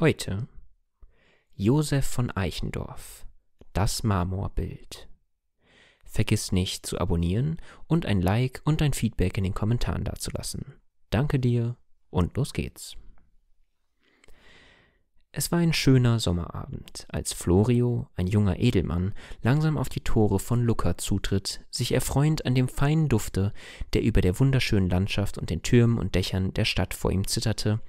Heute Josef von Eichendorf, das Marmorbild. Vergiss nicht zu abonnieren und ein Like und ein Feedback in den Kommentaren dazulassen. Danke dir und los geht's. Es war ein schöner Sommerabend, als Florio, ein junger Edelmann, langsam auf die Tore von Lucca zutritt, sich erfreuend an dem feinen Dufte, der über der wunderschönen Landschaft und den Türmen und Dächern der Stadt vor ihm zitterte,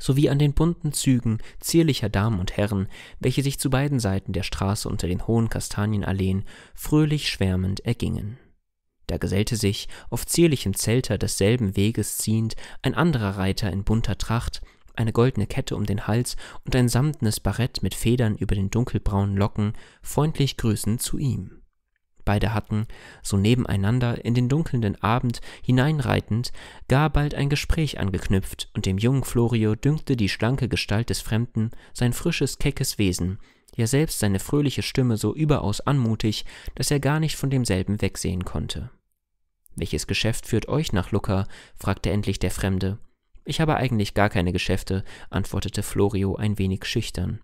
sowie an den bunten Zügen zierlicher Damen und Herren, welche sich zu beiden Seiten der Straße unter den hohen Kastanienalleen fröhlich schwärmend ergingen. Da gesellte sich, auf zierlichem Zelter desselben Weges ziehend, ein anderer Reiter in bunter Tracht, eine goldene Kette um den Hals und ein samtnes Barett mit Federn über den dunkelbraunen Locken, freundlich grüßend zu ihm beide hatten, so nebeneinander in den dunkelnden Abend hineinreitend, gar bald ein Gespräch angeknüpft, und dem jungen Florio dünkte die schlanke Gestalt des Fremden, sein frisches, keckes Wesen, ja selbst seine fröhliche Stimme so überaus anmutig, dass er gar nicht von demselben wegsehen konnte. Welches Geschäft führt euch nach Lucca? fragte endlich der Fremde. Ich habe eigentlich gar keine Geschäfte, antwortete Florio ein wenig schüchtern.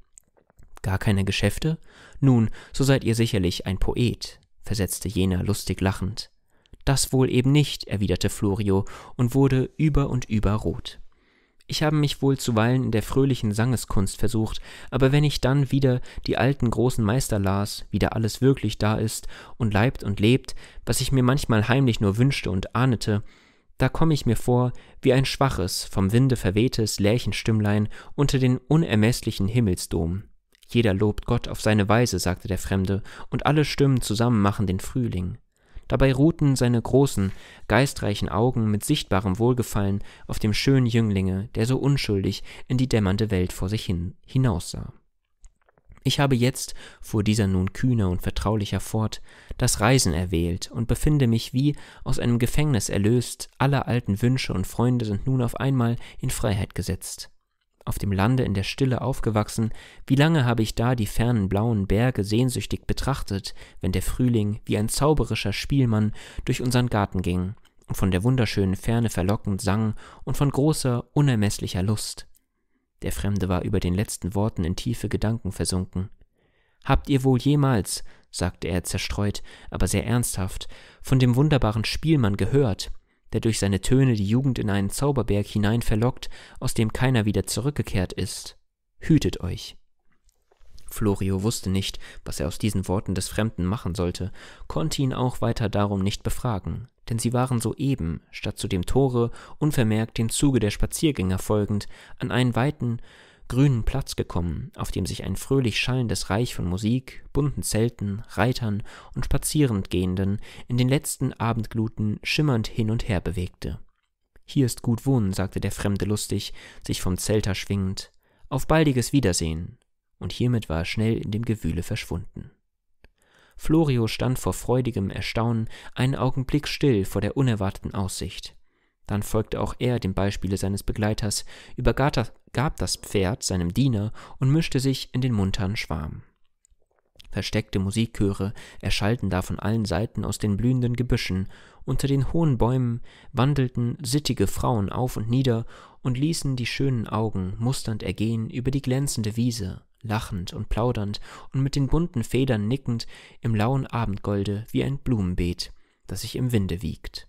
Gar keine Geschäfte? Nun, so seid ihr sicherlich ein Poet versetzte jener lustig lachend. Das wohl eben nicht, erwiderte Florio und wurde über und über rot. Ich habe mich wohl zuweilen in der fröhlichen Sangeskunst versucht, aber wenn ich dann wieder die alten großen Meister las, wie da alles wirklich da ist und leibt und lebt, was ich mir manchmal heimlich nur wünschte und ahnete, da komme ich mir vor wie ein schwaches, vom Winde verwehtes Lärchenstimmlein unter den unermeßlichen Himmelsdom. Jeder lobt Gott auf seine Weise, sagte der Fremde, und alle Stimmen zusammen machen den Frühling. Dabei ruhten seine großen, geistreichen Augen mit sichtbarem Wohlgefallen auf dem schönen Jünglinge, der so unschuldig in die dämmernde Welt vor sich hin hinaussah. Ich habe jetzt, fuhr dieser nun kühner und vertraulicher fort, das Reisen erwählt und befinde mich wie aus einem Gefängnis erlöst, alle alten Wünsche und Freunde sind nun auf einmal in Freiheit gesetzt auf dem Lande in der Stille aufgewachsen, wie lange habe ich da die fernen blauen Berge sehnsüchtig betrachtet, wenn der Frühling wie ein zauberischer Spielmann durch unseren Garten ging und von der wunderschönen Ferne verlockend sang und von großer, unermeßlicher Lust. Der Fremde war über den letzten Worten in tiefe Gedanken versunken. Habt ihr wohl jemals, sagte er zerstreut, aber sehr ernsthaft, von dem wunderbaren Spielmann gehört, der durch seine Töne die Jugend in einen Zauberberg hinein verlockt, aus dem keiner wieder zurückgekehrt ist. Hütet euch. Florio wusste nicht, was er aus diesen Worten des Fremden machen sollte, konnte ihn auch weiter darum nicht befragen, denn sie waren soeben, statt zu dem Tore, unvermerkt dem Zuge der Spaziergänger folgend, an einen weiten, grünen Platz gekommen, auf dem sich ein fröhlich schallendes Reich von Musik, bunten Zelten, Reitern und Spazierendgehenden in den letzten Abendgluten schimmernd hin und her bewegte. Hier ist gut wohnen, sagte der Fremde lustig, sich vom Zelter schwingend. Auf baldiges Wiedersehen. Und hiermit war er schnell in dem Gewühle verschwunden. Florio stand vor freudigem Erstaunen einen Augenblick still vor der unerwarteten Aussicht. Dann folgte auch er dem Beispiele seines Begleiters, übergab, gab das Pferd seinem Diener und mischte sich in den muntern Schwarm. Versteckte Musikchöre erschallten da von allen Seiten aus den blühenden Gebüschen, unter den hohen Bäumen wandelten sittige Frauen auf und nieder und ließen die schönen Augen musternd ergehen über die glänzende Wiese, lachend und plaudernd und mit den bunten Federn nickend im lauen Abendgolde wie ein Blumenbeet, das sich im Winde wiegt.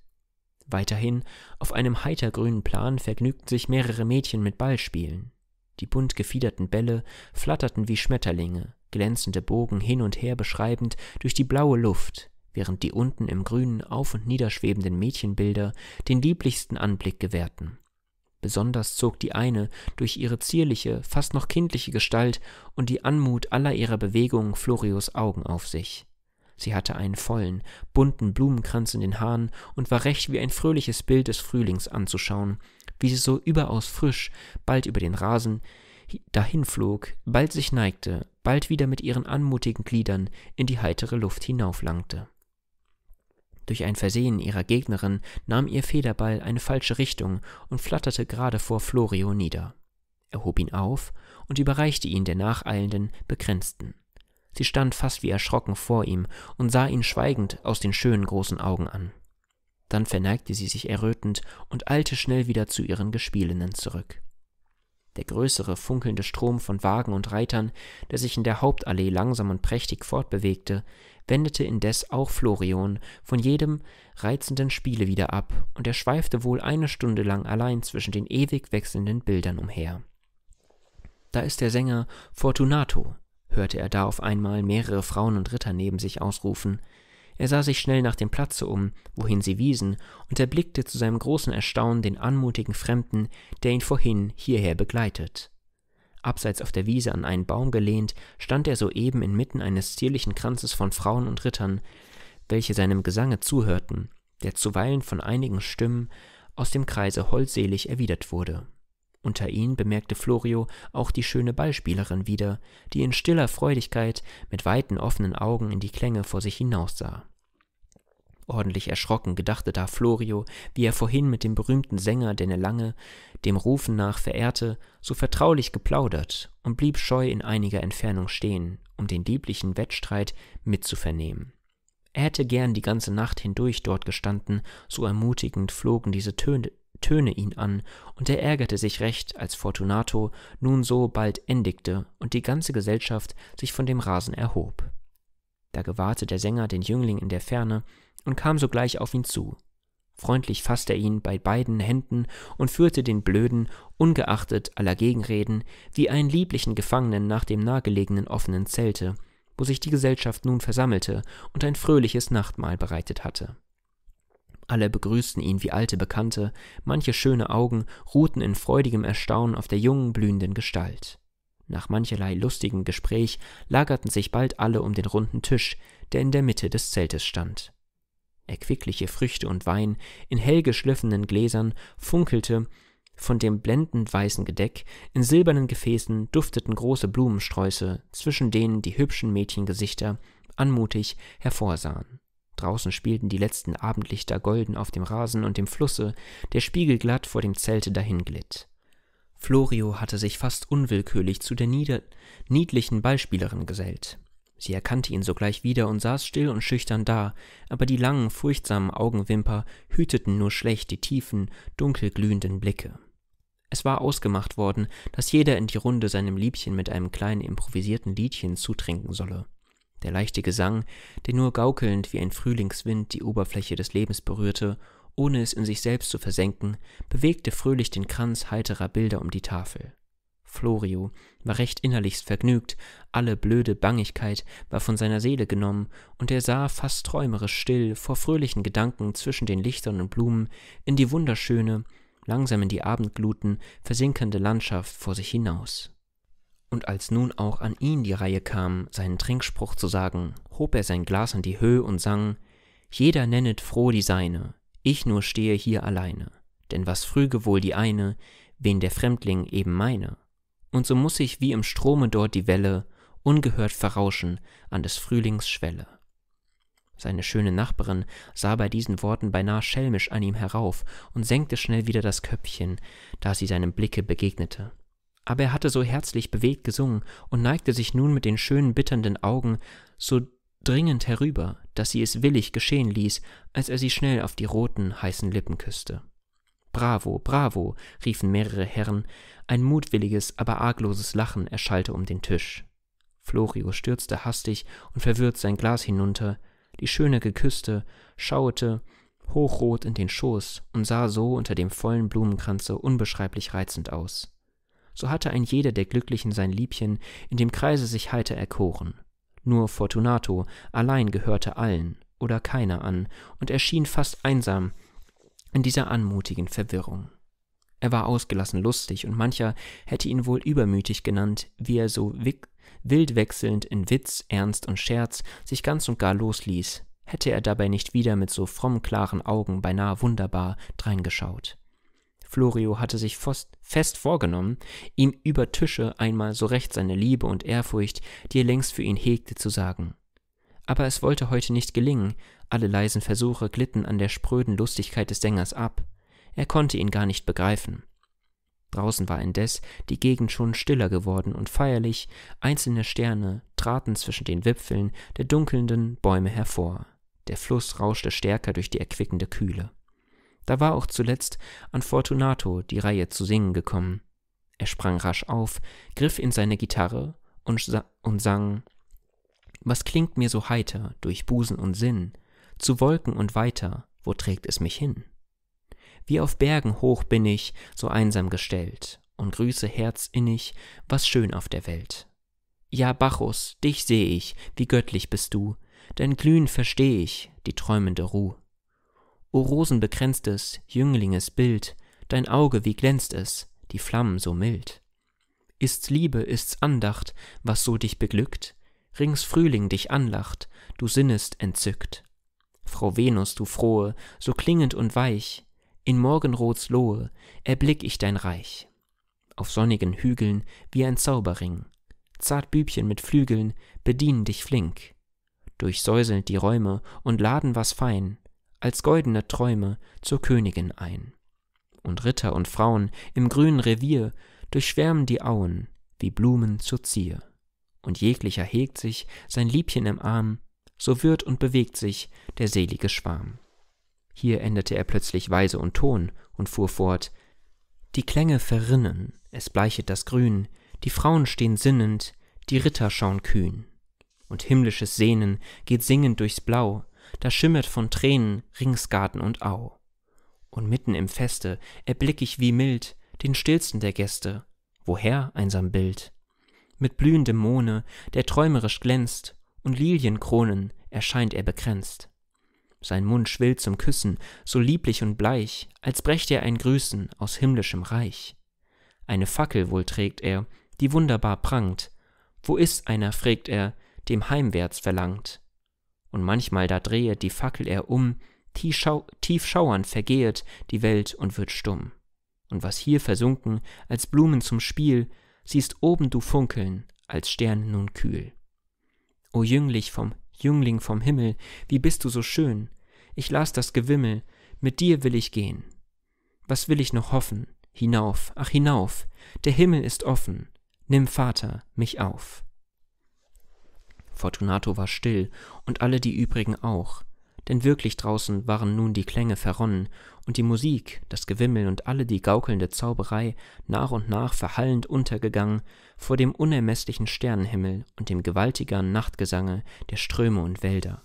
Weiterhin, auf einem heitergrünen Plan vergnügten sich mehrere Mädchen mit Ballspielen. Die bunt gefiederten Bälle flatterten wie Schmetterlinge, glänzende Bogen hin und her beschreibend durch die blaue Luft, während die unten im Grünen auf und niederschwebenden Mädchenbilder den lieblichsten Anblick gewährten. Besonders zog die eine durch ihre zierliche, fast noch kindliche Gestalt und die Anmut aller ihrer Bewegungen Florios Augen auf sich. Sie hatte einen vollen, bunten Blumenkranz in den Haaren und war recht wie ein fröhliches Bild des Frühlings anzuschauen, wie sie so überaus frisch, bald über den Rasen dahinflog, bald sich neigte, bald wieder mit ihren anmutigen Gliedern in die heitere Luft hinauflangte. Durch ein Versehen ihrer Gegnerin nahm ihr Federball eine falsche Richtung und flatterte gerade vor Florio nieder. Er hob ihn auf und überreichte ihn der nacheilenden Begrenzten. Sie stand fast wie erschrocken vor ihm und sah ihn schweigend aus den schönen großen Augen an. Dann verneigte sie sich errötend und eilte schnell wieder zu ihren Gespielinnen zurück. Der größere, funkelnde Strom von Wagen und Reitern, der sich in der Hauptallee langsam und prächtig fortbewegte, wendete indes auch Florian von jedem reizenden Spiele wieder ab, und er schweifte wohl eine Stunde lang allein zwischen den ewig wechselnden Bildern umher. Da ist der Sänger Fortunato, hörte er da auf einmal mehrere Frauen und Ritter neben sich ausrufen. Er sah sich schnell nach dem Platze um, wohin sie wiesen, und erblickte zu seinem großen Erstaunen den anmutigen Fremden, der ihn vorhin hierher begleitet. Abseits auf der Wiese an einen Baum gelehnt, stand er soeben inmitten eines zierlichen Kranzes von Frauen und Rittern, welche seinem Gesange zuhörten, der zuweilen von einigen Stimmen aus dem Kreise holdselig erwidert wurde. Unter ihnen bemerkte Florio auch die schöne Ballspielerin wieder, die in stiller Freudigkeit mit weiten offenen Augen in die Klänge vor sich hinaussah. Ordentlich erschrocken gedachte da Florio, wie er vorhin mit dem berühmten Sänger, den er lange, dem Rufen nach verehrte, so vertraulich geplaudert und blieb scheu in einiger Entfernung stehen, um den lieblichen Wettstreit mitzuvernehmen. Er hätte gern die ganze Nacht hindurch dort gestanden, so ermutigend flogen diese Töne, Töne ihn an, und er ärgerte sich recht, als Fortunato nun so bald endigte und die ganze Gesellschaft sich von dem Rasen erhob. Da gewahrte der Sänger den Jüngling in der Ferne und kam sogleich auf ihn zu. Freundlich faßte er ihn bei beiden Händen und führte den Blöden, ungeachtet aller Gegenreden, wie einen lieblichen Gefangenen nach dem nahegelegenen offenen Zelte, wo sich die Gesellschaft nun versammelte und ein fröhliches Nachtmahl bereitet hatte. Alle begrüßten ihn wie alte Bekannte, manche schöne Augen ruhten in freudigem Erstaunen auf der jungen, blühenden Gestalt. Nach mancherlei lustigem Gespräch lagerten sich bald alle um den runden Tisch, der in der Mitte des Zeltes stand. Erquickliche Früchte und Wein in hell geschliffenen Gläsern funkelte von dem blendend weißen Gedeck, in silbernen Gefäßen dufteten große Blumensträuße, zwischen denen die hübschen Mädchengesichter anmutig hervorsahen. Draußen spielten die letzten Abendlichter golden auf dem Rasen und dem Flusse, der spiegelglatt vor dem Zelte dahinglitt. Florio hatte sich fast unwillkürlich zu der nieder niedlichen Ballspielerin gesellt. Sie erkannte ihn sogleich wieder und saß still und schüchtern da, aber die langen, furchtsamen Augenwimper hüteten nur schlecht die tiefen, dunkelglühenden Blicke. Es war ausgemacht worden, dass jeder in die Runde seinem Liebchen mit einem kleinen improvisierten Liedchen zutrinken solle. Der leichte Gesang, der nur gaukelnd wie ein Frühlingswind die Oberfläche des Lebens berührte, ohne es in sich selbst zu versenken, bewegte fröhlich den Kranz heiterer Bilder um die Tafel. Florio war recht innerlichst vergnügt, alle blöde Bangigkeit war von seiner Seele genommen, und er sah fast träumerisch still, vor fröhlichen Gedanken zwischen den Lichtern und Blumen, in die wunderschöne, langsam in die Abendgluten versinkende Landschaft vor sich hinaus. Und als nun auch an ihn die Reihe kam, seinen Trinkspruch zu sagen, hob er sein Glas an die Höhe und sang Jeder nennet froh die Seine, ich nur stehe hier alleine, denn was früge wohl die eine, wen der Fremdling eben meine. Und so muß ich wie im Strome dort die Welle ungehört verrauschen an des Frühlings Schwelle. Seine schöne Nachbarin sah bei diesen Worten beinahe schelmisch an ihm herauf und senkte schnell wieder das Köpfchen, da sie seinem Blicke begegnete aber er hatte so herzlich bewegt gesungen und neigte sich nun mit den schönen bitternden Augen so dringend herüber, dass sie es willig geschehen ließ, als er sie schnell auf die roten, heißen Lippen küßte. Bravo, bravo, riefen mehrere Herren, ein mutwilliges, aber argloses Lachen erschallte um den Tisch. Florio stürzte hastig und verwirrt sein Glas hinunter, die Schöne geküsste, schauete hochrot in den Schoß und sah so unter dem vollen Blumenkranze unbeschreiblich reizend aus so hatte ein jeder der Glücklichen sein Liebchen in dem Kreise sich heiter erkoren. Nur Fortunato allein gehörte allen oder keiner an und erschien fast einsam in dieser anmutigen Verwirrung. Er war ausgelassen lustig und mancher hätte ihn wohl übermütig genannt, wie er so wild wechselnd in Witz, Ernst und Scherz sich ganz und gar losließ, hätte er dabei nicht wieder mit so fromm klaren Augen beinahe wunderbar dreingeschaut. Florio hatte sich fest vorgenommen, ihm über Tische einmal so recht seine Liebe und Ehrfurcht, die er längst für ihn hegte, zu sagen. Aber es wollte heute nicht gelingen, alle leisen Versuche glitten an der spröden Lustigkeit des Sängers ab, er konnte ihn gar nicht begreifen. Draußen war indes die Gegend schon stiller geworden und feierlich, einzelne Sterne traten zwischen den Wipfeln der dunkelnden Bäume hervor. Der Fluss rauschte stärker durch die erquickende Kühle. Da war auch zuletzt an Fortunato die Reihe zu singen gekommen. Er sprang rasch auf, griff in seine Gitarre und, sa und sang Was klingt mir so heiter durch Busen und Sinn, zu Wolken und weiter, wo trägt es mich hin? Wie auf Bergen hoch bin ich, so einsam gestellt, und grüße herzinnig, was schön auf der Welt. Ja, Bacchus, dich seh ich, wie göttlich bist du, denn Glühen versteh ich, die träumende Ruh. O rosenbekränztes, jünglinges Bild, dein Auge, wie glänzt es, die Flammen so mild. Ist's Liebe, ist's Andacht, was so dich beglückt? Rings Frühling dich anlacht, du sinnest entzückt. Frau Venus, du frohe, so klingend und weich, in Morgenrots Lohe erblick ich dein Reich. Auf sonnigen Hügeln wie ein Zauberring, Zartbübchen mit Flügeln bedienen dich flink. Durchsäuselnd die Räume und laden was fein, als goldene Träume zur Königin ein. Und Ritter und Frauen im grünen Revier durchschwärmen die Auen wie Blumen zur Zier. Und jeglicher hegt sich sein Liebchen im Arm, so wird und bewegt sich der selige Schwarm. Hier änderte er plötzlich Weise und Ton und fuhr fort: Die Klänge verrinnen, es bleichet das Grün, die Frauen stehen sinnend, die Ritter schauen kühn. Und himmlisches Sehnen geht singend durchs Blau, da schimmert von Tränen Ringsgarten und Au. Und mitten im Feste erblick ich wie mild den stillsten der Gäste, woher einsam Bild. Mit blühendem Mohne, der träumerisch glänzt, und Lilienkronen erscheint er bekränzt. Sein Mund schwillt zum Küssen, so lieblich und bleich, als brächt er ein Grüßen aus himmlischem Reich. Eine Fackel wohl trägt er, die wunderbar prangt. Wo ist einer, fragt er, dem heimwärts verlangt und manchmal da drehet die Fackel er um, tief, schau tief schauernd vergehet die Welt und wird stumm. Und was hier versunken, als Blumen zum Spiel, siehst oben du funkeln, als Stern nun kühl. O Jünglich vom Jüngling vom Himmel, wie bist du so schön? Ich las das Gewimmel, mit dir will ich gehen. Was will ich noch hoffen? Hinauf, ach hinauf, der Himmel ist offen, nimm Vater mich auf fortunato war still und alle die übrigen auch denn wirklich draußen waren nun die klänge verronnen und die musik das gewimmel und alle die gaukelnde zauberei nach und nach verhallend untergegangen vor dem unermeßlichen sternenhimmel und dem gewaltigen nachtgesange der ströme und wälder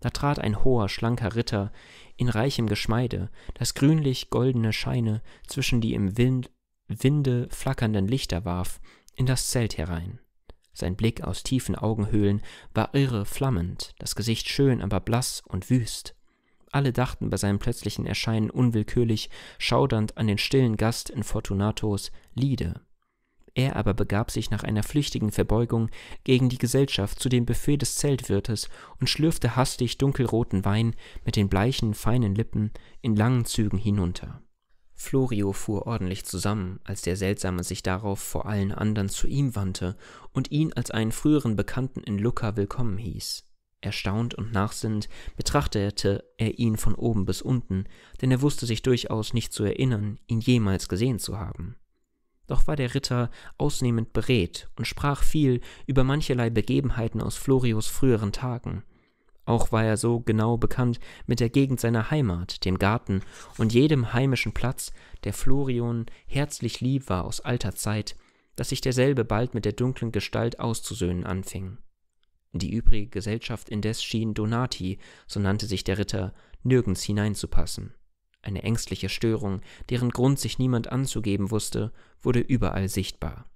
da trat ein hoher schlanker ritter in reichem geschmeide das grünlich goldene scheine zwischen die im wind winde flackernden lichter warf in das zelt herein sein Blick aus tiefen Augenhöhlen war irre flammend, das Gesicht schön, aber blass und wüst. Alle dachten bei seinem plötzlichen Erscheinen unwillkürlich, schaudernd an den stillen Gast in Fortunatos Liede. Er aber begab sich nach einer flüchtigen Verbeugung gegen die Gesellschaft zu dem Buffet des Zeltwirtes und schlürfte hastig dunkelroten Wein mit den bleichen, feinen Lippen in langen Zügen hinunter. Florio fuhr ordentlich zusammen, als der Seltsame sich darauf vor allen anderen zu ihm wandte und ihn als einen früheren Bekannten in Lucca willkommen hieß. Erstaunt und nachsinnend betrachtete er ihn von oben bis unten, denn er wusste sich durchaus nicht zu erinnern, ihn jemals gesehen zu haben. Doch war der Ritter ausnehmend beredt und sprach viel über mancherlei Begebenheiten aus Florios früheren Tagen – auch war er so genau bekannt mit der Gegend seiner Heimat, dem Garten und jedem heimischen Platz, der Florion herzlich lieb war aus alter Zeit, dass sich derselbe bald mit der dunklen Gestalt auszusöhnen anfing. Die übrige Gesellschaft indes schien Donati, so nannte sich der Ritter, nirgends hineinzupassen. Eine ängstliche Störung, deren Grund sich niemand anzugeben wusste, wurde überall sichtbar.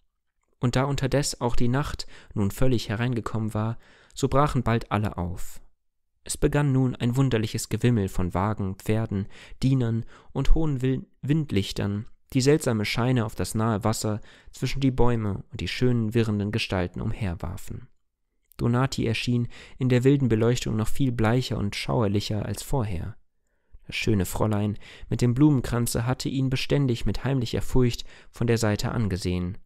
Und da unterdes auch die Nacht nun völlig hereingekommen war, so brachen bald alle auf, es begann nun ein wunderliches Gewimmel von Wagen, Pferden, Dienern und hohen Windlichtern, die seltsame Scheine auf das nahe Wasser zwischen die Bäume und die schönen wirrenden Gestalten umherwarfen. Donati erschien in der wilden Beleuchtung noch viel bleicher und schauerlicher als vorher. Das schöne Fräulein mit dem Blumenkranze hatte ihn beständig mit heimlicher Furcht von der Seite angesehen.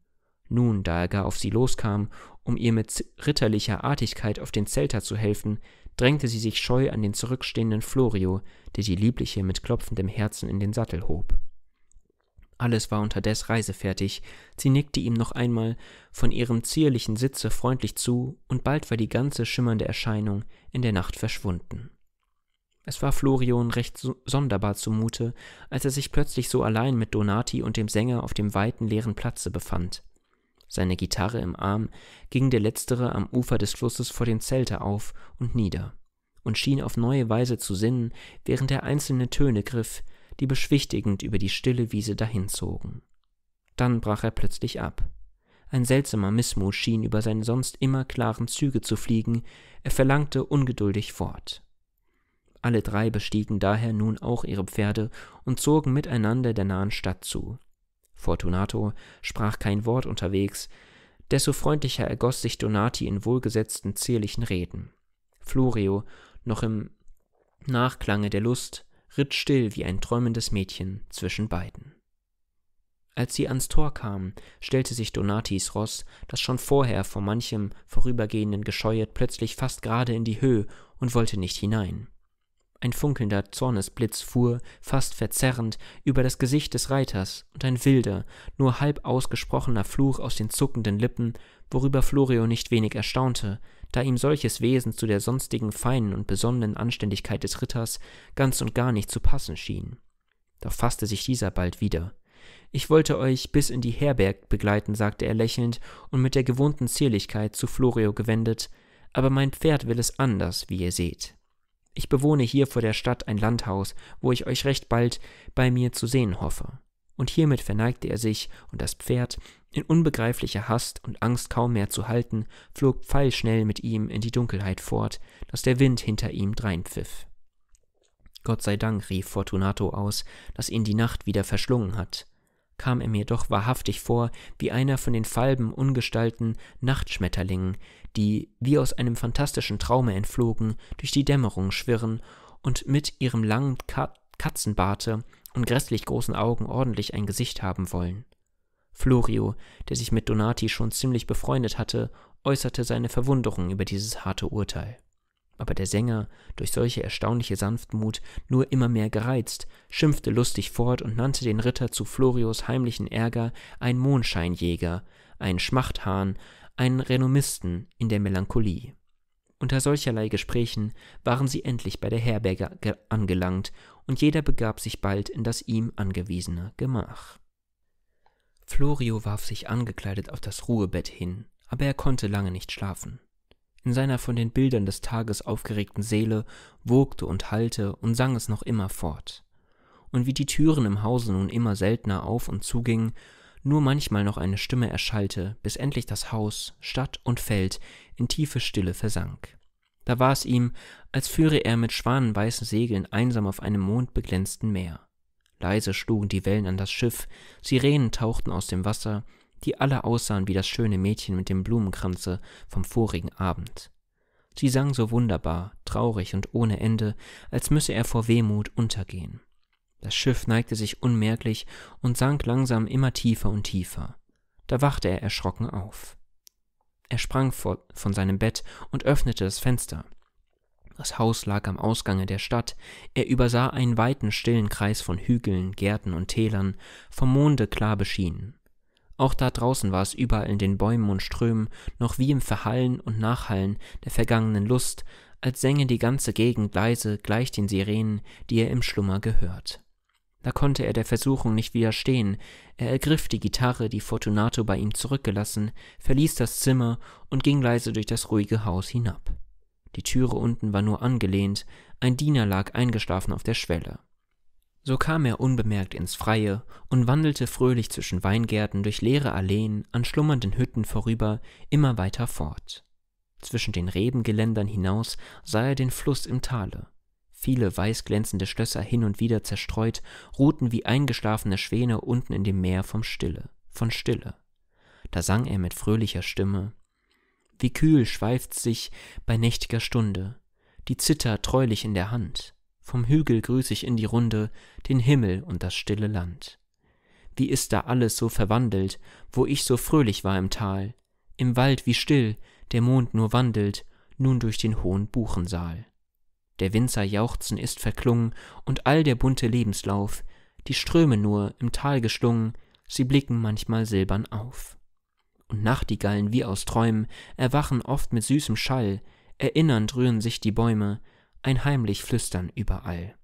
Nun, da er gar auf sie loskam, um ihr mit ritterlicher Artigkeit auf den Zelter zu helfen, drängte sie sich scheu an den zurückstehenden Florio, der die Liebliche mit klopfendem Herzen in den Sattel hob. Alles war unterdes reisefertig, sie nickte ihm noch einmal von ihrem zierlichen Sitze freundlich zu, und bald war die ganze schimmernde Erscheinung in der Nacht verschwunden. Es war Florion recht sonderbar zumute, als er sich plötzlich so allein mit Donati und dem Sänger auf dem weiten leeren Platze befand seine Gitarre im Arm, ging der letztere am Ufer des Flusses vor dem Zelte auf und nieder und schien auf neue Weise zu sinnen, während er einzelne Töne griff, die beschwichtigend über die stille Wiese dahinzogen. Dann brach er plötzlich ab. Ein seltsamer Missmut schien über seine sonst immer klaren Züge zu fliegen, er verlangte ungeduldig fort. Alle drei bestiegen daher nun auch ihre Pferde und zogen miteinander der nahen Stadt zu. Fortunato sprach kein Wort unterwegs, desto freundlicher ergoß sich Donati in wohlgesetzten, zierlichen Reden. Florio, noch im Nachklange der Lust, ritt still wie ein träumendes Mädchen zwischen beiden. Als sie ans Tor kamen, stellte sich Donatis Ross, das schon vorher vor manchem vorübergehenden gescheuert, plötzlich fast gerade in die Höhe und wollte nicht hinein. Ein funkelnder Zornesblitz fuhr, fast verzerrend, über das Gesicht des Reiters, und ein wilder, nur halb ausgesprochener Fluch aus den zuckenden Lippen, worüber Florio nicht wenig erstaunte, da ihm solches Wesen zu der sonstigen feinen und besonnenen Anständigkeit des Ritters ganz und gar nicht zu passen schien. Doch fasste sich dieser bald wieder. Ich wollte euch bis in die Herberg begleiten, sagte er lächelnd und mit der gewohnten Zierlichkeit zu Florio gewendet, aber mein Pferd will es anders, wie ihr seht. Ich bewohne hier vor der Stadt ein Landhaus, wo ich euch recht bald bei mir zu sehen hoffe. Und hiermit verneigte er sich, und das Pferd, in unbegreiflicher Hast und Angst kaum mehr zu halten, flog pfeilschnell mit ihm in die Dunkelheit fort, dass der Wind hinter ihm dreinpfiff. Gott sei Dank, rief Fortunato aus, dass ihn die Nacht wieder verschlungen hat. Kam er mir doch wahrhaftig vor wie einer von den falben, ungestalten Nachtschmetterlingen, die wie aus einem fantastischen Traume entflogen, durch die Dämmerung schwirren und mit ihrem langen Ka Katzenbarte und grässlich großen Augen ordentlich ein Gesicht haben wollen. Florio, der sich mit Donati schon ziemlich befreundet hatte, äußerte seine Verwunderung über dieses harte Urteil. Aber der Sänger, durch solche erstaunliche Sanftmut nur immer mehr gereizt, schimpfte lustig fort und nannte den Ritter zu Florios heimlichen Ärger einen Mondscheinjäger, einen Schmachthahn, einen Renommisten in der Melancholie. Unter solcherlei Gesprächen waren sie endlich bei der Herberge angelangt, und jeder begab sich bald in das ihm angewiesene Gemach. Florio warf sich angekleidet auf das Ruhebett hin, aber er konnte lange nicht schlafen. In seiner von den Bildern des Tages aufgeregten Seele wogte und hallte und sang es noch immer fort. Und wie die Türen im Hause nun immer seltener auf und zugingen, nur manchmal noch eine Stimme erschallte, bis endlich das Haus, Stadt und Feld in tiefe Stille versank. Da war es ihm, als führe er mit schwanenweißen Segeln einsam auf einem mondbeglänzten Meer. Leise schlugen die Wellen an das Schiff, Sirenen tauchten aus dem Wasser, die alle aussahen wie das schöne Mädchen mit dem Blumenkranze vom vorigen Abend. Sie sang so wunderbar, traurig und ohne Ende, als müsse er vor Wehmut untergehen. Das Schiff neigte sich unmerklich und sank langsam immer tiefer und tiefer. Da wachte er erschrocken auf. Er sprang von seinem Bett und öffnete das Fenster. Das Haus lag am Ausgange der Stadt, er übersah einen weiten, stillen Kreis von Hügeln, Gärten und Tälern, vom Monde klar beschienen. Auch da draußen war es überall in den Bäumen und Strömen noch wie im Verhallen und Nachhallen der vergangenen Lust, als sänge die ganze Gegend leise gleich den Sirenen, die er im Schlummer gehört. Da konnte er der Versuchung nicht widerstehen. Er ergriff die Gitarre, die Fortunato bei ihm zurückgelassen, verließ das Zimmer und ging leise durch das ruhige Haus hinab. Die Türe unten war nur angelehnt, ein Diener lag eingeschlafen auf der Schwelle. So kam er unbemerkt ins Freie und wandelte fröhlich zwischen Weingärten durch leere Alleen, an schlummernden Hütten vorüber, immer weiter fort. Zwischen den Rebengeländern hinaus sah er den Fluss im Tale. Viele weißglänzende Schlösser hin und wieder zerstreut, ruhten wie eingeschlafene Schwäne unten in dem Meer vom Stille, von Stille. Da sang er mit fröhlicher Stimme. Wie kühl schweift sich bei nächtiger Stunde, die Zither treulich in der Hand. Vom Hügel grüß ich in die Runde den Himmel und das stille Land. Wie ist da alles so verwandelt, wo ich so fröhlich war im Tal, im Wald wie still der Mond nur wandelt, nun durch den hohen Buchensaal der Winzer jauchzen ist verklungen und all der bunte Lebenslauf, die Ströme nur im Tal geschlungen, sie blicken manchmal silbern auf. Und Nachtigallen wie aus Träumen erwachen oft mit süßem Schall, erinnernd rühren sich die Bäume, ein heimlich Flüstern überall.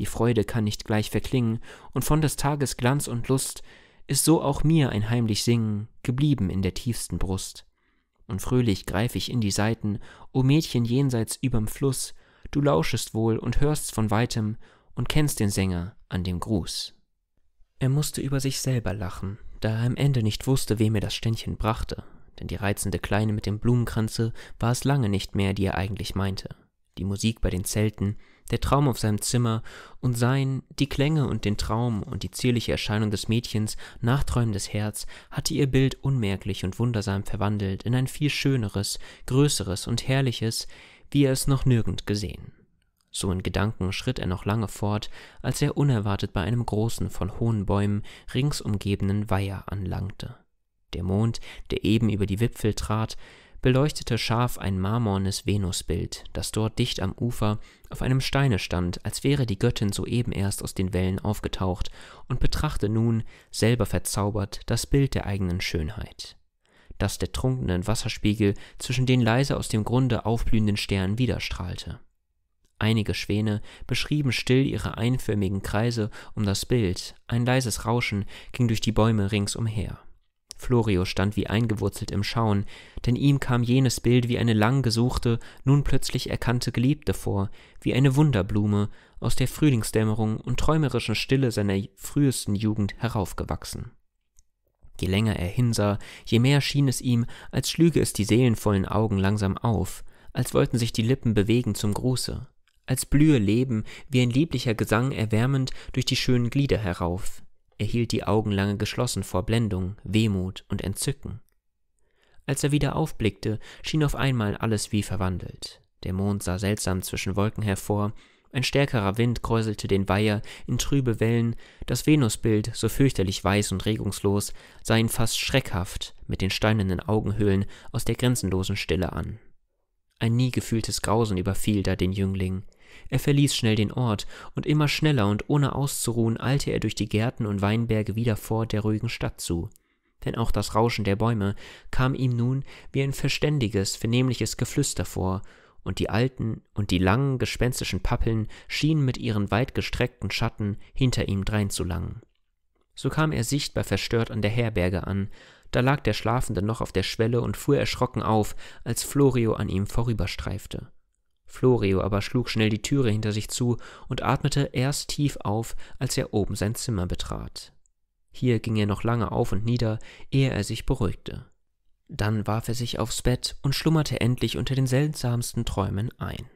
Die Freude kann nicht gleich verklingen, und von des Tages Glanz und Lust ist so auch mir ein heimlich Singen geblieben in der tiefsten Brust. Und fröhlich greif ich in die Saiten, o Mädchen jenseits überm Fluss, Du lauschest wohl und hörst's von weitem und kennst den Sänger an dem Gruß. Er musste über sich selber lachen, da er am Ende nicht wusste, wem er das Ständchen brachte, denn die reizende Kleine mit dem Blumenkranze war es lange nicht mehr, die er eigentlich meinte. Die Musik bei den Zelten, der Traum auf seinem Zimmer und sein, die Klänge und den Traum und die zierliche Erscheinung des Mädchens, nachträumendes Herz, hatte ihr Bild unmerklich und wundersam verwandelt in ein viel schöneres, größeres und herrliches, wie er es noch nirgend gesehen. So in Gedanken schritt er noch lange fort, als er unerwartet bei einem großen, von hohen Bäumen ringsumgebenen Weiher anlangte. Der Mond, der eben über die Wipfel trat, beleuchtete scharf ein marmornes Venusbild, das dort dicht am Ufer auf einem Steine stand, als wäre die Göttin soeben erst aus den Wellen aufgetaucht, und betrachte nun, selber verzaubert, das Bild der eigenen Schönheit das der trunkenen Wasserspiegel zwischen den leise aus dem Grunde aufblühenden Sternen widerstrahlte. Einige Schwäne beschrieben still ihre einförmigen Kreise um das Bild, ein leises Rauschen ging durch die Bäume ringsumher. Florio stand wie eingewurzelt im Schauen, denn ihm kam jenes Bild wie eine lang gesuchte, nun plötzlich erkannte Geliebte vor, wie eine Wunderblume, aus der Frühlingsdämmerung und träumerischen Stille seiner frühesten Jugend heraufgewachsen. Je länger er hinsah, je mehr schien es ihm, als schlüge es die seelenvollen Augen langsam auf, als wollten sich die Lippen bewegen zum Gruße, als blühe Leben wie ein lieblicher Gesang erwärmend durch die schönen Glieder herauf. Er hielt die Augen lange geschlossen vor Blendung, Wehmut und Entzücken. Als er wieder aufblickte, schien auf einmal alles wie verwandelt. Der Mond sah seltsam zwischen Wolken hervor, ein stärkerer Wind kräuselte den Weiher in trübe Wellen, das Venusbild, so fürchterlich weiß und regungslos, sah ihn fast schreckhaft mit den steinernen Augenhöhlen aus der grenzenlosen Stille an. Ein nie gefühltes Grausen überfiel da den Jüngling. Er verließ schnell den Ort, und immer schneller und ohne auszuruhen eilte er durch die Gärten und Weinberge wieder vor der ruhigen Stadt zu. Denn auch das Rauschen der Bäume kam ihm nun wie ein verständiges, vernehmliches Geflüster vor, und die alten und die langen gespenstischen Pappeln schienen mit ihren weit gestreckten Schatten hinter ihm dreinzulangen. So kam er sichtbar verstört an der Herberge an, da lag der Schlafende noch auf der Schwelle und fuhr erschrocken auf, als Florio an ihm vorüberstreifte. Florio aber schlug schnell die Türe hinter sich zu und atmete erst tief auf, als er oben sein Zimmer betrat. Hier ging er noch lange auf und nieder, ehe er sich beruhigte. Dann warf er sich aufs Bett und schlummerte endlich unter den seltsamsten Träumen ein.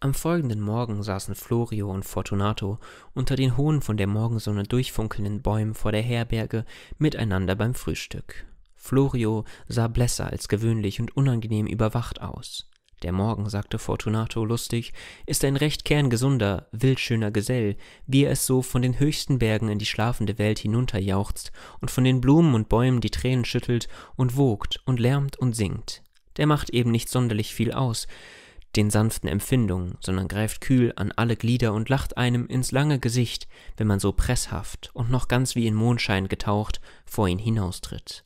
Am folgenden Morgen saßen Florio und Fortunato unter den hohen von der Morgensonne durchfunkelnden Bäumen vor der Herberge miteinander beim Frühstück. Florio sah blässer als gewöhnlich und unangenehm überwacht aus. Der Morgen, sagte Fortunato lustig, ist ein recht kerngesunder, wildschöner Gesell, wie er es so von den höchsten Bergen in die schlafende Welt hinunterjauchzt und von den Blumen und Bäumen die Tränen schüttelt und wogt und lärmt und singt. Der macht eben nicht sonderlich viel aus, den sanften Empfindungen, sondern greift kühl an alle Glieder und lacht einem ins lange Gesicht, wenn man so presshaft und noch ganz wie in Mondschein getaucht vor ihn hinaustritt.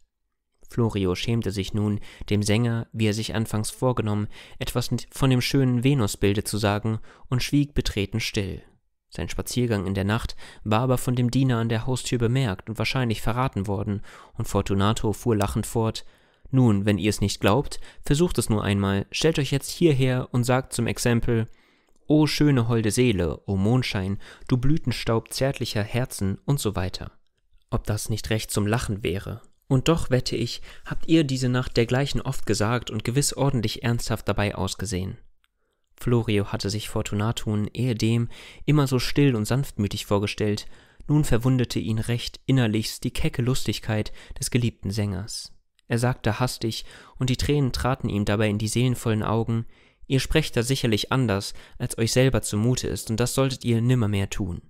Florio schämte sich nun, dem Sänger, wie er sich anfangs vorgenommen, etwas von dem schönen Venusbilde zu sagen, und schwieg betreten still. Sein Spaziergang in der Nacht war aber von dem Diener an der Haustür bemerkt und wahrscheinlich verraten worden, und Fortunato fuhr lachend fort Nun, wenn ihr es nicht glaubt, versucht es nur einmal, stellt euch jetzt hierher und sagt zum Exempel O schöne holde Seele, o Mondschein, du Blütenstaub zärtlicher Herzen und so weiter. Ob das nicht recht zum Lachen wäre, und doch wette ich, habt ihr diese Nacht dergleichen oft gesagt und gewiss ordentlich ernsthaft dabei ausgesehen. Florio hatte sich Fortunatun ehedem immer so still und sanftmütig vorgestellt, nun verwundete ihn recht innerlichst die kecke Lustigkeit des geliebten Sängers. Er sagte hastig, und die Tränen traten ihm dabei in die seelenvollen Augen, ihr sprecht da sicherlich anders, als euch selber zumute ist, und das solltet ihr nimmermehr tun.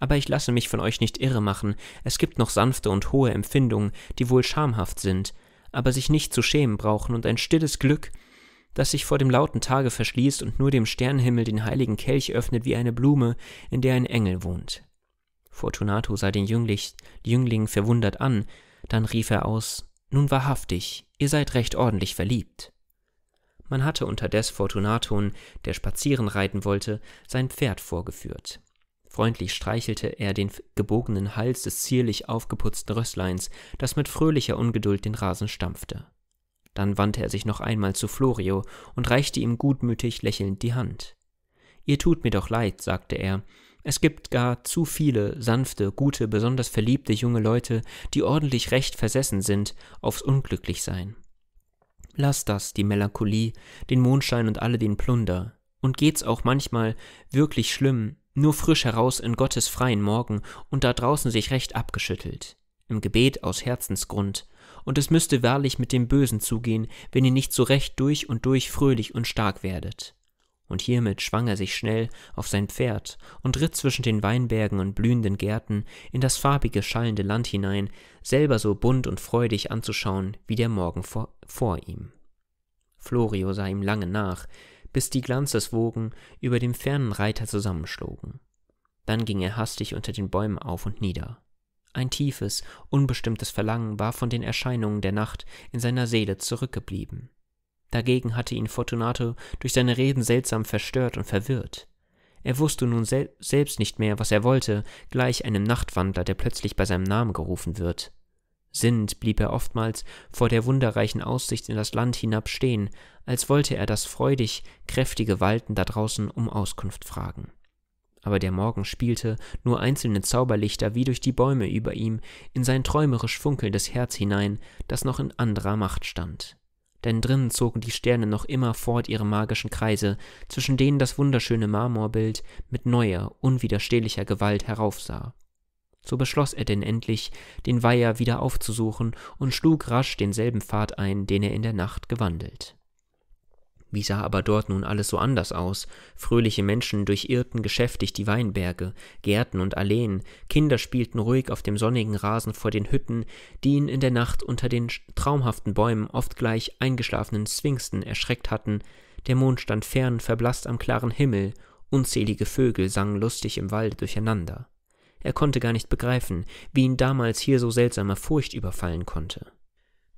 Aber ich lasse mich von euch nicht irre machen, es gibt noch sanfte und hohe Empfindungen, die wohl schamhaft sind, aber sich nicht zu schämen brauchen und ein stilles Glück, das sich vor dem lauten Tage verschließt und nur dem Sternenhimmel den heiligen Kelch öffnet wie eine Blume, in der ein Engel wohnt. Fortunato sah den Jünglich, Jüngling verwundert an, dann rief er aus Nun wahrhaftig, ihr seid recht ordentlich verliebt. Man hatte unterdes Fortunaton, der spazieren reiten wollte, sein Pferd vorgeführt. Freundlich streichelte er den gebogenen Hals des zierlich aufgeputzten Rössleins, das mit fröhlicher Ungeduld den Rasen stampfte. Dann wandte er sich noch einmal zu Florio und reichte ihm gutmütig lächelnd die Hand. Ihr tut mir doch leid, sagte er, es gibt gar zu viele sanfte, gute, besonders verliebte junge Leute, die ordentlich recht versessen sind aufs Unglücklichsein. Lass das, die Melancholie, den Mondschein und alle den Plunder. Und geht's auch manchmal wirklich schlimm, nur frisch heraus in Gottes freien Morgen und da draußen sich recht abgeschüttelt, im Gebet aus Herzensgrund, und es müsste wahrlich mit dem Bösen zugehen, wenn ihr nicht so recht durch und durch fröhlich und stark werdet. Und hiermit schwang er sich schnell auf sein Pferd und ritt zwischen den Weinbergen und blühenden Gärten in das farbige, schallende Land hinein, selber so bunt und freudig anzuschauen wie der Morgen vor, vor ihm. Florio sah ihm lange nach, bis die Glanzeswogen über dem fernen Reiter zusammenschlugen. Dann ging er hastig unter den Bäumen auf und nieder. Ein tiefes, unbestimmtes Verlangen war von den Erscheinungen der Nacht in seiner Seele zurückgeblieben. Dagegen hatte ihn Fortunato durch seine Reden seltsam verstört und verwirrt. Er wusste nun sel selbst nicht mehr, was er wollte, gleich einem Nachtwandler, der plötzlich bei seinem Namen gerufen wird. Sinnend blieb er oftmals vor der wunderreichen Aussicht in das Land hinab stehen, als wollte er das freudig kräftige Walten da draußen um Auskunft fragen. Aber der Morgen spielte nur einzelne Zauberlichter wie durch die Bäume über ihm in sein träumerisch funkelndes Herz hinein, das noch in anderer Macht stand. Denn drinnen zogen die Sterne noch immer fort ihre magischen Kreise, zwischen denen das wunderschöne Marmorbild mit neuer, unwiderstehlicher Gewalt heraufsah so beschloss er denn endlich, den Weiher wieder aufzusuchen und schlug rasch denselben Pfad ein, den er in der Nacht gewandelt. Wie sah aber dort nun alles so anders aus? Fröhliche Menschen durchirrten geschäftig die Weinberge, Gärten und Alleen, Kinder spielten ruhig auf dem sonnigen Rasen vor den Hütten, die ihn in der Nacht unter den traumhaften Bäumen oft gleich eingeschlafenen Sphinxen erschreckt hatten, der Mond stand fern, verblasst am klaren Himmel, unzählige Vögel sangen lustig im Walde durcheinander. Er konnte gar nicht begreifen, wie ihn damals hier so seltsame Furcht überfallen konnte.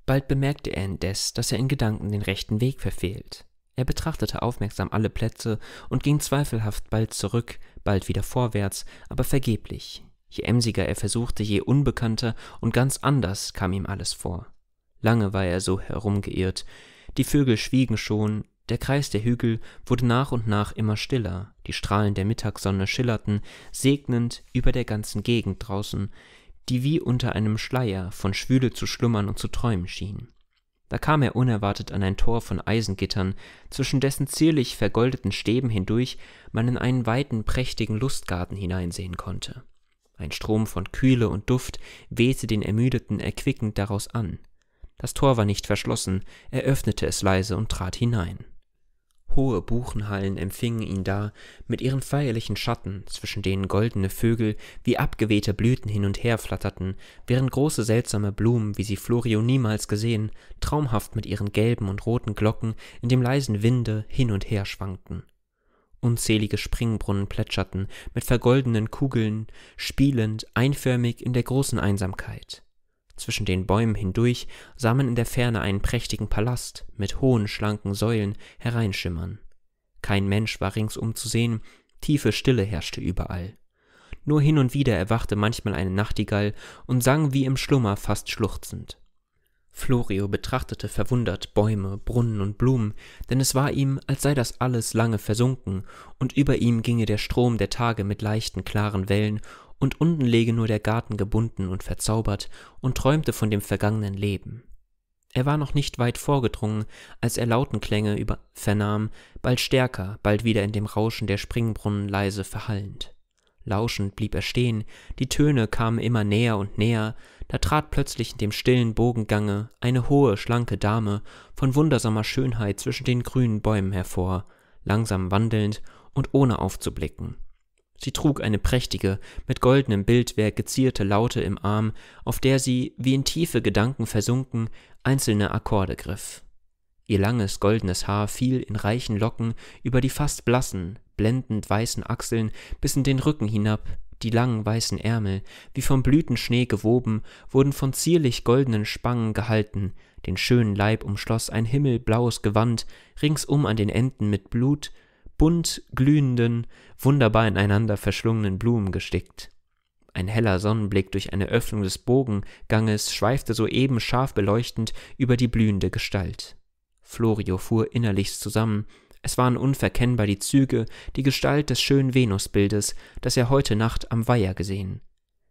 Bald bemerkte er indes, dass er in Gedanken den rechten Weg verfehlt. Er betrachtete aufmerksam alle Plätze und ging zweifelhaft bald zurück, bald wieder vorwärts, aber vergeblich. Je emsiger er versuchte, je unbekannter und ganz anders kam ihm alles vor. Lange war er so herumgeirrt, die Vögel schwiegen schon, der Kreis der Hügel wurde nach und nach immer stiller, die Strahlen der Mittagssonne schillerten segnend über der ganzen Gegend draußen, die wie unter einem Schleier von Schwüle zu schlummern und zu träumen schien. Da kam er unerwartet an ein Tor von Eisengittern, zwischen dessen zierlich vergoldeten Stäben hindurch man in einen weiten, prächtigen Lustgarten hineinsehen konnte. Ein Strom von Kühle und Duft wehte den Ermüdeten erquickend daraus an. Das Tor war nicht verschlossen, er öffnete es leise und trat hinein. Hohe Buchenhallen empfingen ihn da mit ihren feierlichen Schatten, zwischen denen goldene Vögel wie abgewehte Blüten hin und her flatterten, während große seltsame Blumen, wie sie Florio niemals gesehen, traumhaft mit ihren gelben und roten Glocken in dem leisen Winde hin und her schwankten. Unzählige Springbrunnen plätscherten mit vergoldenen Kugeln, spielend, einförmig in der großen Einsamkeit. Zwischen den Bäumen hindurch sah man in der Ferne einen prächtigen Palast mit hohen, schlanken Säulen hereinschimmern. Kein Mensch war ringsum zu sehen, tiefe Stille herrschte überall. Nur hin und wieder erwachte manchmal eine Nachtigall und sang wie im Schlummer fast schluchzend. Florio betrachtete verwundert Bäume, Brunnen und Blumen, denn es war ihm, als sei das alles lange versunken, und über ihm ginge der Strom der Tage mit leichten, klaren Wellen und unten läge nur der Garten gebunden und verzaubert und träumte von dem vergangenen Leben. Er war noch nicht weit vorgedrungen, als er Lautenklänge über vernahm, bald stärker, bald wieder in dem Rauschen der Springbrunnen leise verhallend. Lauschend blieb er stehen, die Töne kamen immer näher und näher, da trat plötzlich in dem stillen Bogengange eine hohe, schlanke Dame von wundersamer Schönheit zwischen den grünen Bäumen hervor, langsam wandelnd und ohne aufzublicken. Sie trug eine prächtige, mit goldenem Bildwerk gezierte Laute im Arm, auf der sie, wie in tiefe Gedanken versunken, einzelne Akkorde griff. Ihr langes goldenes Haar fiel in reichen Locken über die fast blassen, blendend weißen Achseln bis in den Rücken hinab, die langen weißen Ärmel, wie vom Blütenschnee gewoben, wurden von zierlich goldenen Spangen gehalten, den schönen Leib umschloss ein himmelblaues Gewand, ringsum an den Enden mit Blut, bunt glühenden, wunderbar ineinander verschlungenen Blumen gestickt. Ein heller Sonnenblick durch eine Öffnung des Bogenganges schweifte soeben scharf beleuchtend über die blühende Gestalt. Florio fuhr innerlichst zusammen, es waren unverkennbar die Züge, die Gestalt des schönen Venusbildes, das er heute Nacht am Weiher gesehen.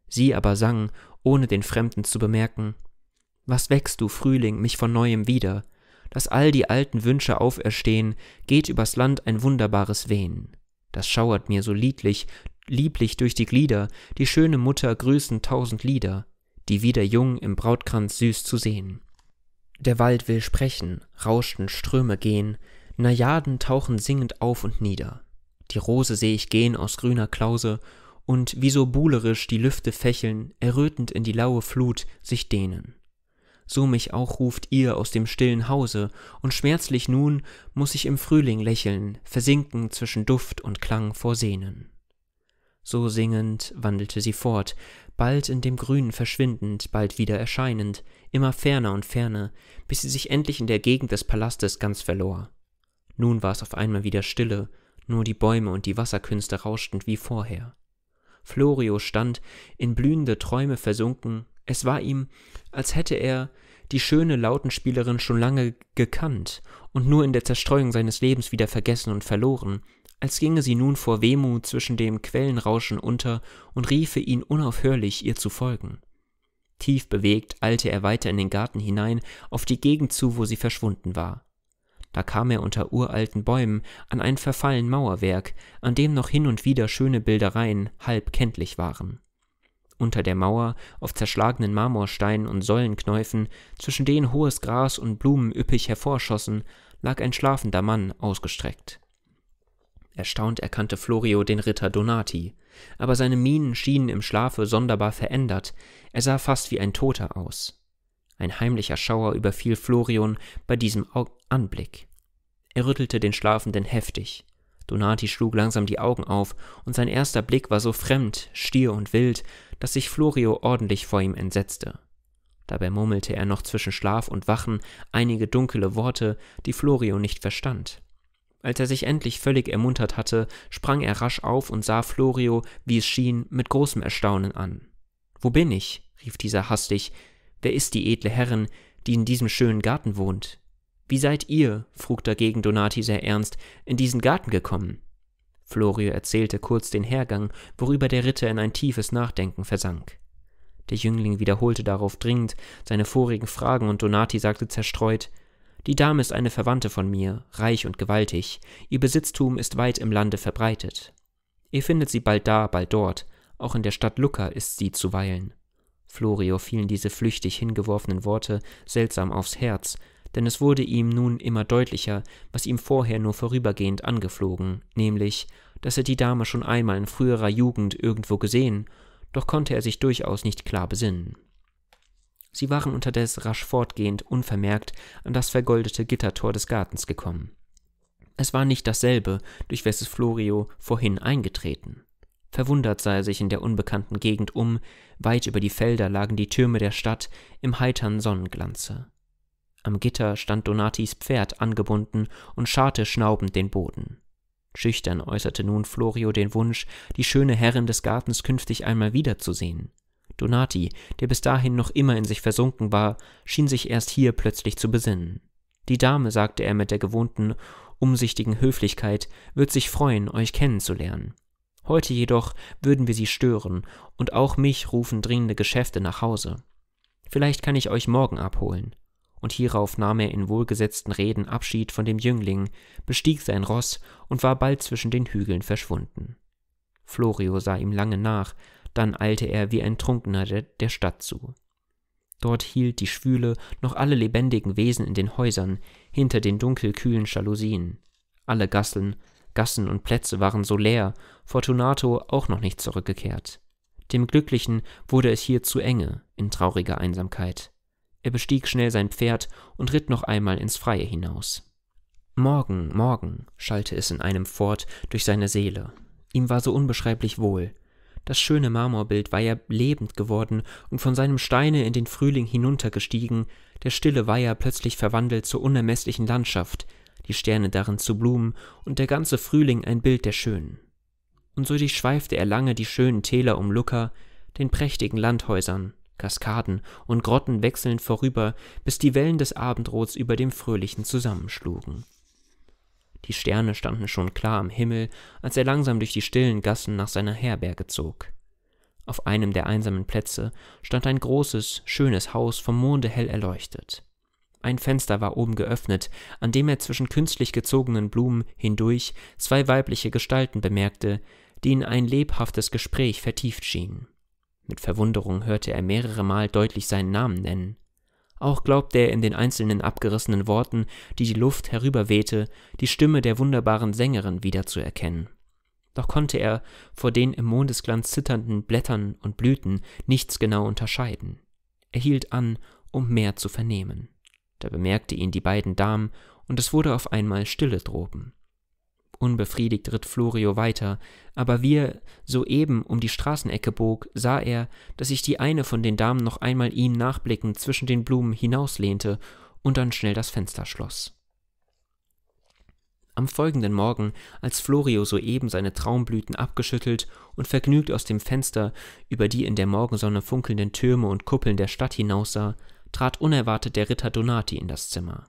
Sie aber sang, ohne den Fremden zu bemerken Was wächst du, Frühling, mich von neuem wieder, dass all die alten Wünsche auferstehen, geht übers Land ein wunderbares Wehen. Das schauert mir so liedlich, lieblich durch die Glieder, die schöne Mutter grüßen tausend Lieder, die wieder jung im Brautkranz süß zu sehen. Der Wald will sprechen, rauschten Ströme gehen, Najaden tauchen singend auf und nieder. Die Rose seh ich gehen aus grüner Klause, und wie so buhlerisch die Lüfte fächeln, errötend in die laue Flut sich dehnen so mich auch ruft ihr aus dem stillen Hause, und schmerzlich nun muß ich im Frühling lächeln, versinken zwischen Duft und Klang vor Sehnen. So singend wandelte sie fort, bald in dem Grün verschwindend, bald wieder erscheinend, immer ferner und ferner, bis sie sich endlich in der Gegend des Palastes ganz verlor. Nun war es auf einmal wieder Stille, nur die Bäume und die Wasserkünste rauschten wie vorher. Florio stand, in blühende Träume versunken, es war ihm, als hätte er die schöne Lautenspielerin schon lange gekannt und nur in der Zerstreuung seines Lebens wieder vergessen und verloren, als ginge sie nun vor Wehmut zwischen dem Quellenrauschen unter und riefe ihn unaufhörlich, ihr zu folgen. Tief bewegt eilte er weiter in den Garten hinein, auf die Gegend zu, wo sie verschwunden war. Da kam er unter uralten Bäumen an ein verfallen Mauerwerk, an dem noch hin und wieder schöne Bildereien halb kenntlich waren unter der Mauer, auf zerschlagenen Marmorsteinen und Säulenknäufen, zwischen denen hohes Gras und Blumen üppig hervorschossen, lag ein schlafender Mann ausgestreckt. Erstaunt erkannte Florio den Ritter Donati, aber seine Mienen schienen im Schlafe sonderbar verändert, er sah fast wie ein Toter aus. Ein heimlicher Schauer überfiel Florion bei diesem Anblick. Er rüttelte den Schlafenden heftig. Donati schlug langsam die Augen auf, und sein erster Blick war so fremd, stier und wild, dass sich Florio ordentlich vor ihm entsetzte. Dabei murmelte er noch zwischen Schlaf und Wachen einige dunkle Worte, die Florio nicht verstand. Als er sich endlich völlig ermuntert hatte, sprang er rasch auf und sah Florio, wie es schien, mit großem Erstaunen an. Wo bin ich? rief dieser hastig. Wer ist die edle Herrin, die in diesem schönen Garten wohnt? Wie seid ihr, frug dagegen Donati sehr ernst, in diesen Garten gekommen? Florio erzählte kurz den Hergang, worüber der Ritter in ein tiefes Nachdenken versank. Der Jüngling wiederholte darauf dringend seine vorigen Fragen und Donati sagte zerstreut: Die Dame ist eine Verwandte von mir, reich und gewaltig. Ihr Besitztum ist weit im Lande verbreitet. Ihr findet sie bald da, bald dort. Auch in der Stadt Lucca ist sie zuweilen. Florio fielen diese flüchtig hingeworfenen Worte seltsam aufs Herz, denn es wurde ihm nun immer deutlicher, was ihm vorher nur vorübergehend angeflogen, nämlich, dass er die Dame schon einmal in früherer Jugend irgendwo gesehen, doch konnte er sich durchaus nicht klar besinnen. Sie waren unterdessen rasch fortgehend unvermerkt an das vergoldete Gittertor des Gartens gekommen. Es war nicht dasselbe, durch welches Florio vorhin eingetreten. Verwundert sah er sich in der unbekannten Gegend um, weit über die Felder lagen die Türme der Stadt im heitern Sonnenglanze. Am Gitter stand Donatis Pferd angebunden und scharrte schnaubend den Boden. Schüchtern äußerte nun Florio den Wunsch, die schöne Herrin des Gartens künftig einmal wiederzusehen. Donati, der bis dahin noch immer in sich versunken war, schien sich erst hier plötzlich zu besinnen. Die Dame, sagte er mit der gewohnten, umsichtigen Höflichkeit, wird sich freuen, euch kennenzulernen. Heute jedoch würden wir sie stören, und auch mich rufen dringende Geschäfte nach Hause. Vielleicht kann ich euch morgen abholen und hierauf nahm er in wohlgesetzten Reden Abschied von dem Jüngling, bestieg sein Ross und war bald zwischen den Hügeln verschwunden. Florio sah ihm lange nach, dann eilte er wie ein Trunkener der Stadt zu. Dort hielt die Schwüle noch alle lebendigen Wesen in den Häusern, hinter den dunkelkühlen Jalousien. Alle Gassen, Gassen und Plätze waren so leer, Fortunato auch noch nicht zurückgekehrt. Dem Glücklichen wurde es hier zu enge in trauriger Einsamkeit. Er bestieg schnell sein Pferd und ritt noch einmal ins Freie hinaus. Morgen, morgen, schallte es in einem fort durch seine Seele. Ihm war so unbeschreiblich wohl. Das schöne Marmorbild war ja lebend geworden und von seinem Steine in den Frühling hinuntergestiegen, der stille Weiher plötzlich verwandelt zur unermeßlichen Landschaft, die Sterne darin zu Blumen und der ganze Frühling ein Bild der Schönen. Und so durchschweifte er lange die schönen Täler um Lucca, den prächtigen Landhäusern, Kaskaden und Grotten wechselnd vorüber, bis die Wellen des Abendrots über dem Fröhlichen zusammenschlugen. Die Sterne standen schon klar am Himmel, als er langsam durch die stillen Gassen nach seiner Herberge zog. Auf einem der einsamen Plätze stand ein großes, schönes Haus vom Monde hell erleuchtet. Ein Fenster war oben geöffnet, an dem er zwischen künstlich gezogenen Blumen hindurch zwei weibliche Gestalten bemerkte, die in ein lebhaftes Gespräch vertieft schienen. Mit Verwunderung hörte er mehrere Mal deutlich seinen Namen nennen. Auch glaubte er in den einzelnen abgerissenen Worten, die die Luft herüberwehte, die Stimme der wunderbaren Sängerin wiederzuerkennen. Doch konnte er vor den im Mondesglanz zitternden Blättern und Blüten nichts genau unterscheiden. Er hielt an, um mehr zu vernehmen. Da bemerkte ihn die beiden Damen, und es wurde auf einmal Stille droben. Unbefriedigt ritt Florio weiter, aber wie er soeben um die Straßenecke bog, sah er, dass sich die eine von den Damen noch einmal ihm nachblickend zwischen den Blumen hinauslehnte und dann schnell das Fenster schloss. Am folgenden Morgen, als Florio soeben seine Traumblüten abgeschüttelt und vergnügt aus dem Fenster über die in der Morgensonne funkelnden Türme und Kuppeln der Stadt hinaussah, trat unerwartet der Ritter Donati in das Zimmer.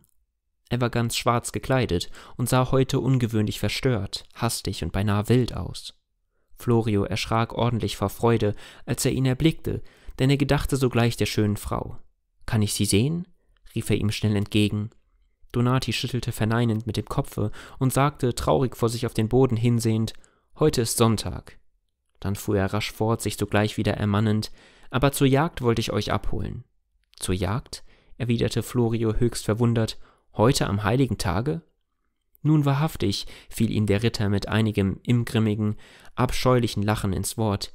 Er war ganz schwarz gekleidet und sah heute ungewöhnlich verstört, hastig und beinahe wild aus. Florio erschrak ordentlich vor Freude, als er ihn erblickte, denn er gedachte sogleich der schönen Frau. Kann ich sie sehen? rief er ihm schnell entgegen. Donati schüttelte verneinend mit dem Kopfe und sagte, traurig vor sich auf den Boden hinsehend, Heute ist Sonntag. Dann fuhr er rasch fort, sich sogleich wieder ermannend, aber zur Jagd wollte ich euch abholen. Zur Jagd? erwiderte Florio höchst verwundert heute am heiligen Tage? Nun wahrhaftig, fiel ihm der Ritter mit einigem ingrimmigen, abscheulichen Lachen ins Wort,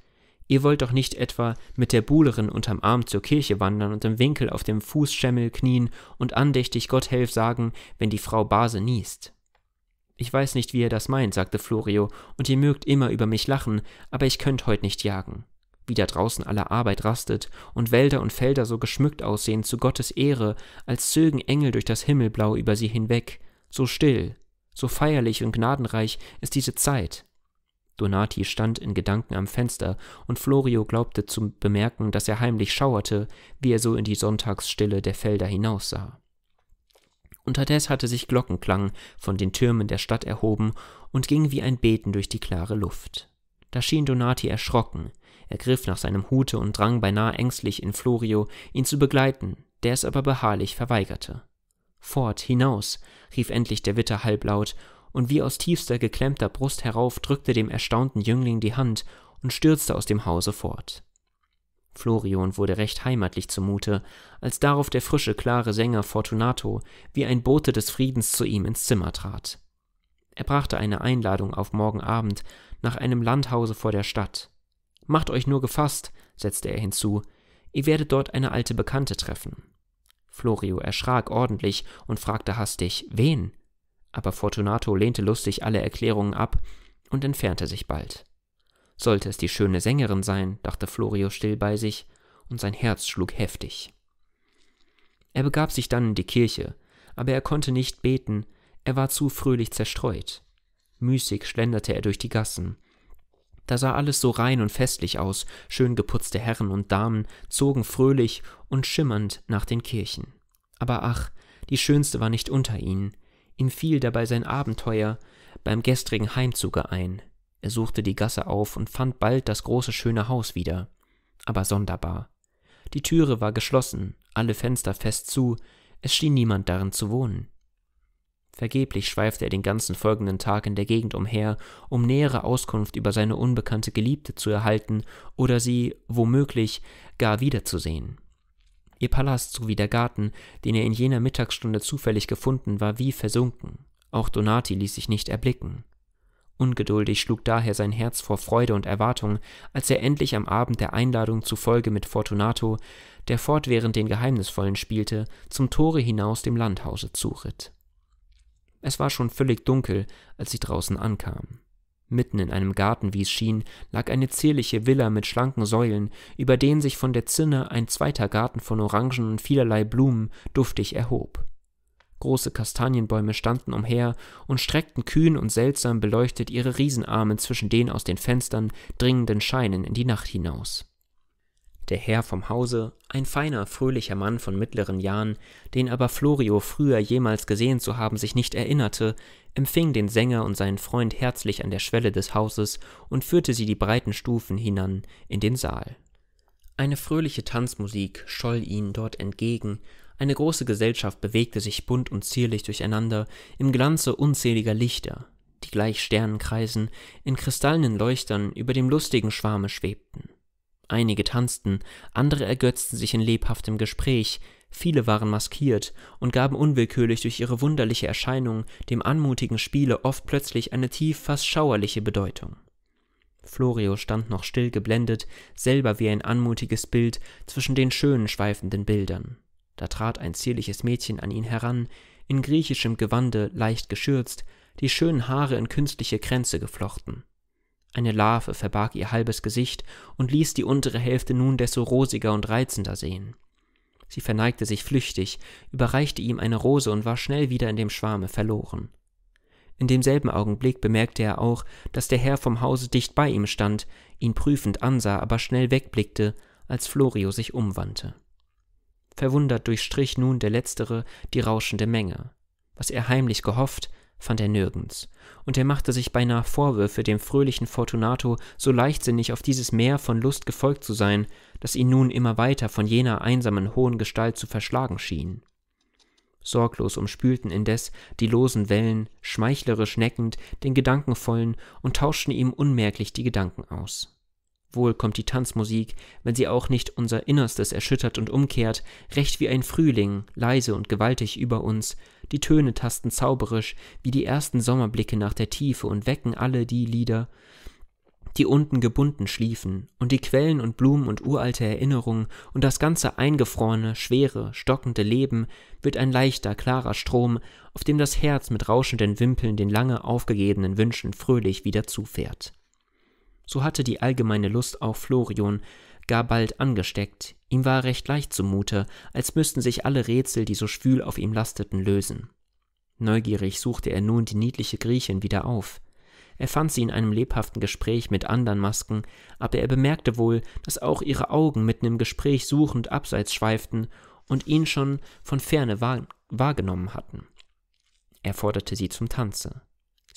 ihr wollt doch nicht etwa mit der Buhlerin unterm Arm zur Kirche wandern und im Winkel auf dem Fußschemmel knien und andächtig Gott helf sagen, wenn die Frau Base niest. Ich weiß nicht, wie ihr das meint, sagte Florio, und ihr mögt immer über mich lachen, aber ich könnt heut nicht jagen wie da draußen alle Arbeit rastet und Wälder und Felder so geschmückt aussehen zu Gottes Ehre, als zögen Engel durch das Himmelblau über sie hinweg, so still, so feierlich und gnadenreich ist diese Zeit. Donati stand in Gedanken am Fenster, und Florio glaubte zu bemerken, dass er heimlich schauerte, wie er so in die Sonntagsstille der Felder hinaussah. Unterdessen hatte sich Glockenklang von den Türmen der Stadt erhoben und ging wie ein Beten durch die klare Luft. Da schien Donati erschrocken, er griff nach seinem Hute und drang beinahe ängstlich in Florio, ihn zu begleiten, der es aber beharrlich verweigerte. Fort, hinaus, rief endlich der Witter halblaut, und wie aus tiefster geklemmter Brust herauf drückte dem erstaunten Jüngling die Hand und stürzte aus dem Hause fort. Florion wurde recht heimatlich zumute, als darauf der frische, klare Sänger Fortunato wie ein Bote des Friedens zu ihm ins Zimmer trat. Er brachte eine Einladung auf morgen Abend nach einem Landhause vor der Stadt. Macht euch nur gefasst, setzte er hinzu, ihr werdet dort eine alte Bekannte treffen. Florio erschrak ordentlich und fragte hastig Wen? Aber Fortunato lehnte lustig alle Erklärungen ab und entfernte sich bald. Sollte es die schöne Sängerin sein, dachte Florio still bei sich, und sein Herz schlug heftig. Er begab sich dann in die Kirche, aber er konnte nicht beten, er war zu fröhlich zerstreut. Müßig schlenderte er durch die Gassen, da sah alles so rein und festlich aus, schön geputzte Herren und Damen zogen fröhlich und schimmernd nach den Kirchen. Aber ach, die schönste war nicht unter ihnen. Ihm fiel dabei sein Abenteuer beim gestrigen Heimzuge ein. Er suchte die Gasse auf und fand bald das große schöne Haus wieder. Aber sonderbar. Die Türe war geschlossen, alle Fenster fest zu, es schien niemand darin zu wohnen. Vergeblich schweifte er den ganzen folgenden Tag in der Gegend umher, um nähere Auskunft über seine unbekannte Geliebte zu erhalten oder sie, womöglich, gar wiederzusehen. Ihr Palast sowie der Garten, den er in jener Mittagsstunde zufällig gefunden, war wie versunken. Auch Donati ließ sich nicht erblicken. Ungeduldig schlug daher sein Herz vor Freude und Erwartung, als er endlich am Abend der Einladung zufolge mit Fortunato, der fortwährend den Geheimnisvollen spielte, zum Tore hinaus dem Landhause zuritt. Es war schon völlig dunkel, als sie draußen ankamen. Mitten in einem Garten, wie es schien, lag eine zierliche Villa mit schlanken Säulen, über denen sich von der Zinne ein zweiter Garten von Orangen und vielerlei Blumen duftig erhob. Große Kastanienbäume standen umher und streckten kühn und seltsam beleuchtet ihre Riesenarme zwischen den aus den Fenstern dringenden Scheinen in die Nacht hinaus. Der Herr vom Hause, ein feiner, fröhlicher Mann von mittleren Jahren, den aber Florio früher jemals gesehen zu haben sich nicht erinnerte, empfing den Sänger und seinen Freund herzlich an der Schwelle des Hauses und führte sie die breiten Stufen hinan in den Saal. Eine fröhliche Tanzmusik scholl ihnen dort entgegen, eine große Gesellschaft bewegte sich bunt und zierlich durcheinander im Glanze unzähliger Lichter, die gleich Sternenkreisen in kristallenen Leuchtern über dem lustigen Schwarme schwebten. Einige tanzten, andere ergötzten sich in lebhaftem Gespräch, viele waren maskiert und gaben unwillkürlich durch ihre wunderliche Erscheinung dem anmutigen Spiele oft plötzlich eine tief fast schauerliche Bedeutung. Florio stand noch still geblendet, selber wie ein anmutiges Bild zwischen den schönen schweifenden Bildern. Da trat ein zierliches Mädchen an ihn heran, in griechischem Gewande leicht geschürzt, die schönen Haare in künstliche Kränze geflochten. Eine Larve verbarg ihr halbes Gesicht und ließ die untere Hälfte nun desto rosiger und reizender sehen. Sie verneigte sich flüchtig, überreichte ihm eine Rose und war schnell wieder in dem Schwarme verloren. In demselben Augenblick bemerkte er auch, dass der Herr vom Hause dicht bei ihm stand, ihn prüfend ansah, aber schnell wegblickte, als Florio sich umwandte. Verwundert durchstrich nun der Letztere die rauschende Menge. Was er heimlich gehofft, fand er nirgends, und er machte sich beinahe Vorwürfe, dem fröhlichen Fortunato so leichtsinnig auf dieses Meer von Lust gefolgt zu sein, das ihn nun immer weiter von jener einsamen hohen Gestalt zu verschlagen schien. Sorglos umspülten indes die losen Wellen, schmeichlerisch neckend, den gedankenvollen und tauschten ihm unmerklich die Gedanken aus wohl kommt die Tanzmusik, wenn sie auch nicht unser Innerstes erschüttert und umkehrt, recht wie ein Frühling, leise und gewaltig über uns, die Töne tasten zauberisch, wie die ersten Sommerblicke nach der Tiefe und wecken alle die Lieder, die unten gebunden schliefen, und die Quellen und Blumen und uralte Erinnerungen und das ganze eingefrorene, schwere, stockende Leben wird ein leichter, klarer Strom, auf dem das Herz mit rauschenden Wimpeln den lange aufgegebenen Wünschen fröhlich wieder zufährt. So hatte die allgemeine Lust auf Florion gar bald angesteckt. Ihm war recht leicht zumute, als müssten sich alle Rätsel, die so schwül auf ihm lasteten, lösen. Neugierig suchte er nun die niedliche Griechin wieder auf. Er fand sie in einem lebhaften Gespräch mit anderen Masken, aber er bemerkte wohl, dass auch ihre Augen mitten im Gespräch suchend abseits schweiften und ihn schon von ferne wahrgenommen hatten. Er forderte sie zum Tanze.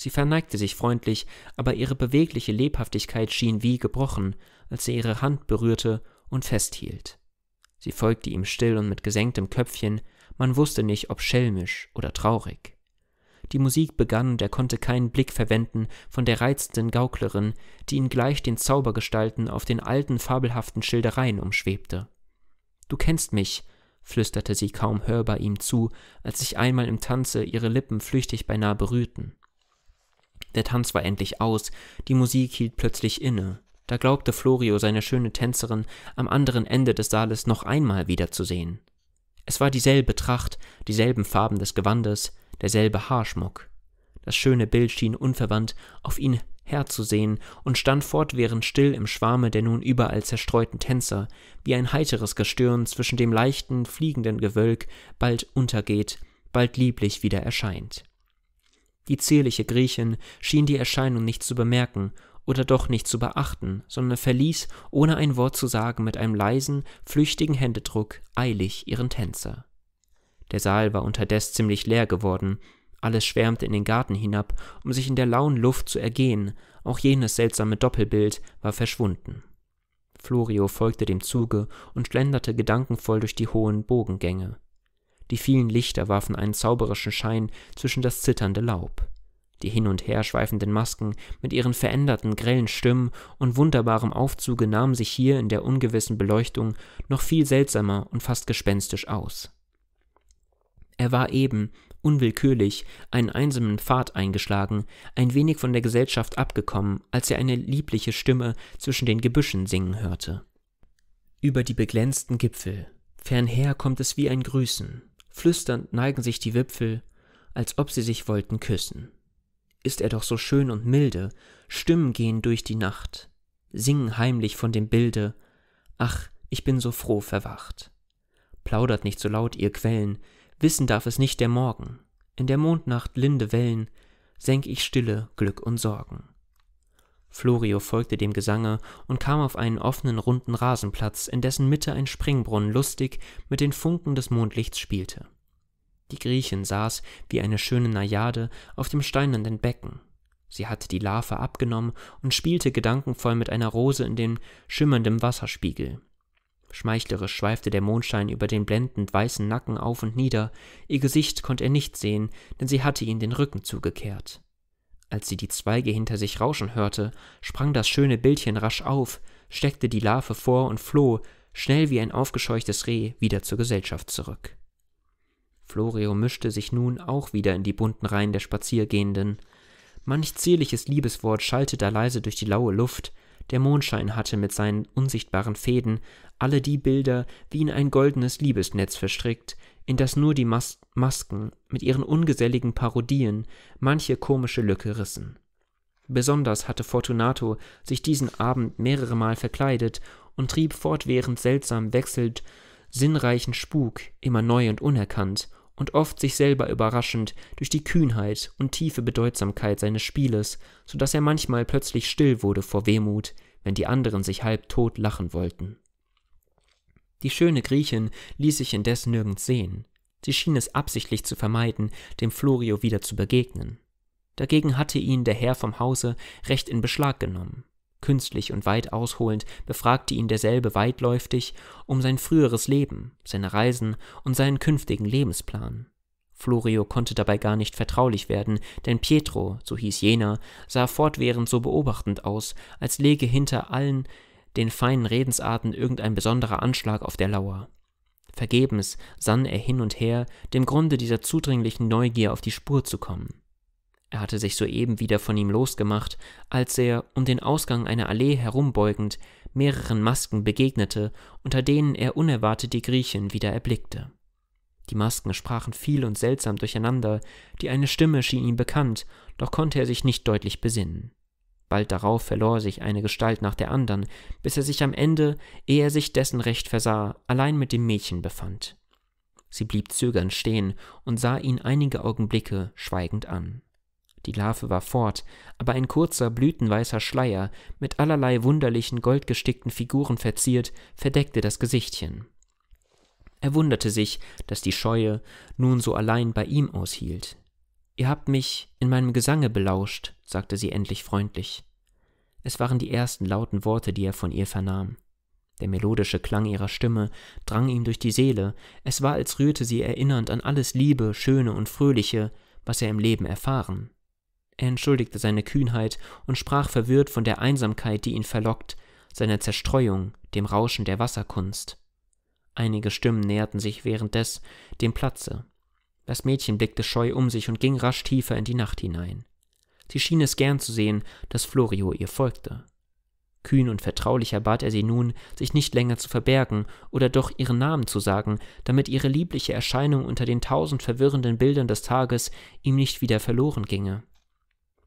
Sie verneigte sich freundlich, aber ihre bewegliche Lebhaftigkeit schien wie gebrochen, als er ihre Hand berührte und festhielt. Sie folgte ihm still und mit gesenktem Köpfchen, man wusste nicht, ob schelmisch oder traurig. Die Musik begann und er konnte keinen Blick verwenden von der reizenden Gauklerin, die ihn gleich den Zaubergestalten auf den alten fabelhaften Schildereien umschwebte. Du kennst mich, flüsterte sie kaum hörbar ihm zu, als sich einmal im Tanze ihre Lippen flüchtig beinahe berührten. Der Tanz war endlich aus, die Musik hielt plötzlich inne. Da glaubte Florio, seine schöne Tänzerin am anderen Ende des Saales noch einmal wiederzusehen. Es war dieselbe Tracht, dieselben Farben des Gewandes, derselbe Haarschmuck. Das schöne Bild schien unverwandt auf ihn herzusehen und stand fortwährend still im Schwarme der nun überall zerstreuten Tänzer, wie ein heiteres Gestirn zwischen dem leichten, fliegenden Gewölk bald untergeht, bald lieblich wieder erscheint. Die zierliche Griechin schien die Erscheinung nicht zu bemerken oder doch nicht zu beachten, sondern verließ, ohne ein Wort zu sagen, mit einem leisen, flüchtigen Händedruck eilig ihren Tänzer. Der Saal war unterdes ziemlich leer geworden, alles schwärmte in den Garten hinab, um sich in der lauen Luft zu ergehen, auch jenes seltsame Doppelbild war verschwunden. Florio folgte dem Zuge und schlenderte gedankenvoll durch die hohen Bogengänge die vielen Lichter warfen einen zauberischen Schein zwischen das zitternde Laub. Die hin und her schweifenden Masken mit ihren veränderten, grellen Stimmen und wunderbarem Aufzuge nahmen sich hier in der ungewissen Beleuchtung noch viel seltsamer und fast gespenstisch aus. Er war eben, unwillkürlich, einen einsamen Pfad eingeschlagen, ein wenig von der Gesellschaft abgekommen, als er eine liebliche Stimme zwischen den Gebüschen singen hörte. Über die beglänzten Gipfel, fernher kommt es wie ein Grüßen, Flüsternd neigen sich die Wipfel, als ob sie sich wollten küssen. Ist er doch so schön und milde, Stimmen gehen durch die Nacht, singen heimlich von dem Bilde, ach, ich bin so froh verwacht. Plaudert nicht so laut ihr Quellen, wissen darf es nicht der Morgen, in der Mondnacht linde Wellen, senk ich stille Glück und Sorgen. Florio folgte dem Gesange und kam auf einen offenen, runden Rasenplatz, in dessen Mitte ein Springbrunnen lustig mit den Funken des Mondlichts spielte. Die Griechin saß, wie eine schöne Najade, auf dem steinernen Becken. Sie hatte die Larve abgenommen und spielte gedankenvoll mit einer Rose in dem schimmernden Wasserspiegel. Schmeichlerisch schweifte der Mondschein über den blendend weißen Nacken auf und nieder, ihr Gesicht konnte er nicht sehen, denn sie hatte ihm den Rücken zugekehrt. Als sie die Zweige hinter sich rauschen hörte, sprang das schöne Bildchen rasch auf, steckte die Larve vor und floh, schnell wie ein aufgescheuchtes Reh, wieder zur Gesellschaft zurück. Florio mischte sich nun auch wieder in die bunten Reihen der Spaziergehenden. Manch zierliches Liebeswort schallte da leise durch die laue Luft, der Mondschein hatte mit seinen unsichtbaren Fäden alle die Bilder wie in ein goldenes Liebesnetz verstrickt, in das nur die Mas Masken mit ihren ungeselligen Parodien manche komische Lücke rissen. Besonders hatte Fortunato sich diesen Abend mehrere Mal verkleidet und trieb fortwährend seltsam wechselnd sinnreichen Spuk, immer neu und unerkannt, und oft sich selber überraschend durch die Kühnheit und tiefe Bedeutsamkeit seines Spieles, so daß er manchmal plötzlich still wurde vor Wehmut, wenn die anderen sich halb tot lachen wollten. Die schöne Griechin ließ sich indes nirgends sehen. Sie schien es absichtlich zu vermeiden, dem Florio wieder zu begegnen. Dagegen hatte ihn der Herr vom Hause recht in Beschlag genommen. Künstlich und weit ausholend befragte ihn derselbe weitläuftig um sein früheres Leben, seine Reisen und seinen künftigen Lebensplan. Florio konnte dabei gar nicht vertraulich werden, denn Pietro, so hieß jener, sah fortwährend so beobachtend aus, als läge hinter allen den feinen Redensarten irgendein besonderer Anschlag auf der Lauer. Vergebens sann er hin und her, dem Grunde dieser zudringlichen Neugier auf die Spur zu kommen. Er hatte sich soeben wieder von ihm losgemacht, als er, um den Ausgang einer Allee herumbeugend, mehreren Masken begegnete, unter denen er unerwartet die Griechin wieder erblickte. Die Masken sprachen viel und seltsam durcheinander, die eine Stimme schien ihm bekannt, doch konnte er sich nicht deutlich besinnen. Bald darauf verlor sich eine Gestalt nach der anderen, bis er sich am Ende, ehe er sich dessen recht versah, allein mit dem Mädchen befand. Sie blieb zögernd stehen und sah ihn einige Augenblicke schweigend an. Die Larve war fort, aber ein kurzer blütenweißer Schleier, mit allerlei wunderlichen goldgestickten Figuren verziert, verdeckte das Gesichtchen. Er wunderte sich, dass die Scheue nun so allein bei ihm aushielt. Ihr habt mich in meinem Gesange belauscht, sagte sie endlich freundlich. Es waren die ersten lauten Worte, die er von ihr vernahm. Der melodische Klang ihrer Stimme drang ihm durch die Seele, es war, als rührte sie erinnernd an alles Liebe, Schöne und Fröhliche, was er im Leben erfahren. Er entschuldigte seine Kühnheit und sprach verwirrt von der Einsamkeit, die ihn verlockt, seiner Zerstreuung, dem Rauschen der Wasserkunst. Einige Stimmen näherten sich währenddessen dem Platze. Das Mädchen blickte scheu um sich und ging rasch tiefer in die Nacht hinein. Sie schien es gern zu sehen, dass Florio ihr folgte. Kühn und vertraulicher bat er sie nun, sich nicht länger zu verbergen oder doch ihren Namen zu sagen, damit ihre liebliche Erscheinung unter den tausend verwirrenden Bildern des Tages ihm nicht wieder verloren ginge.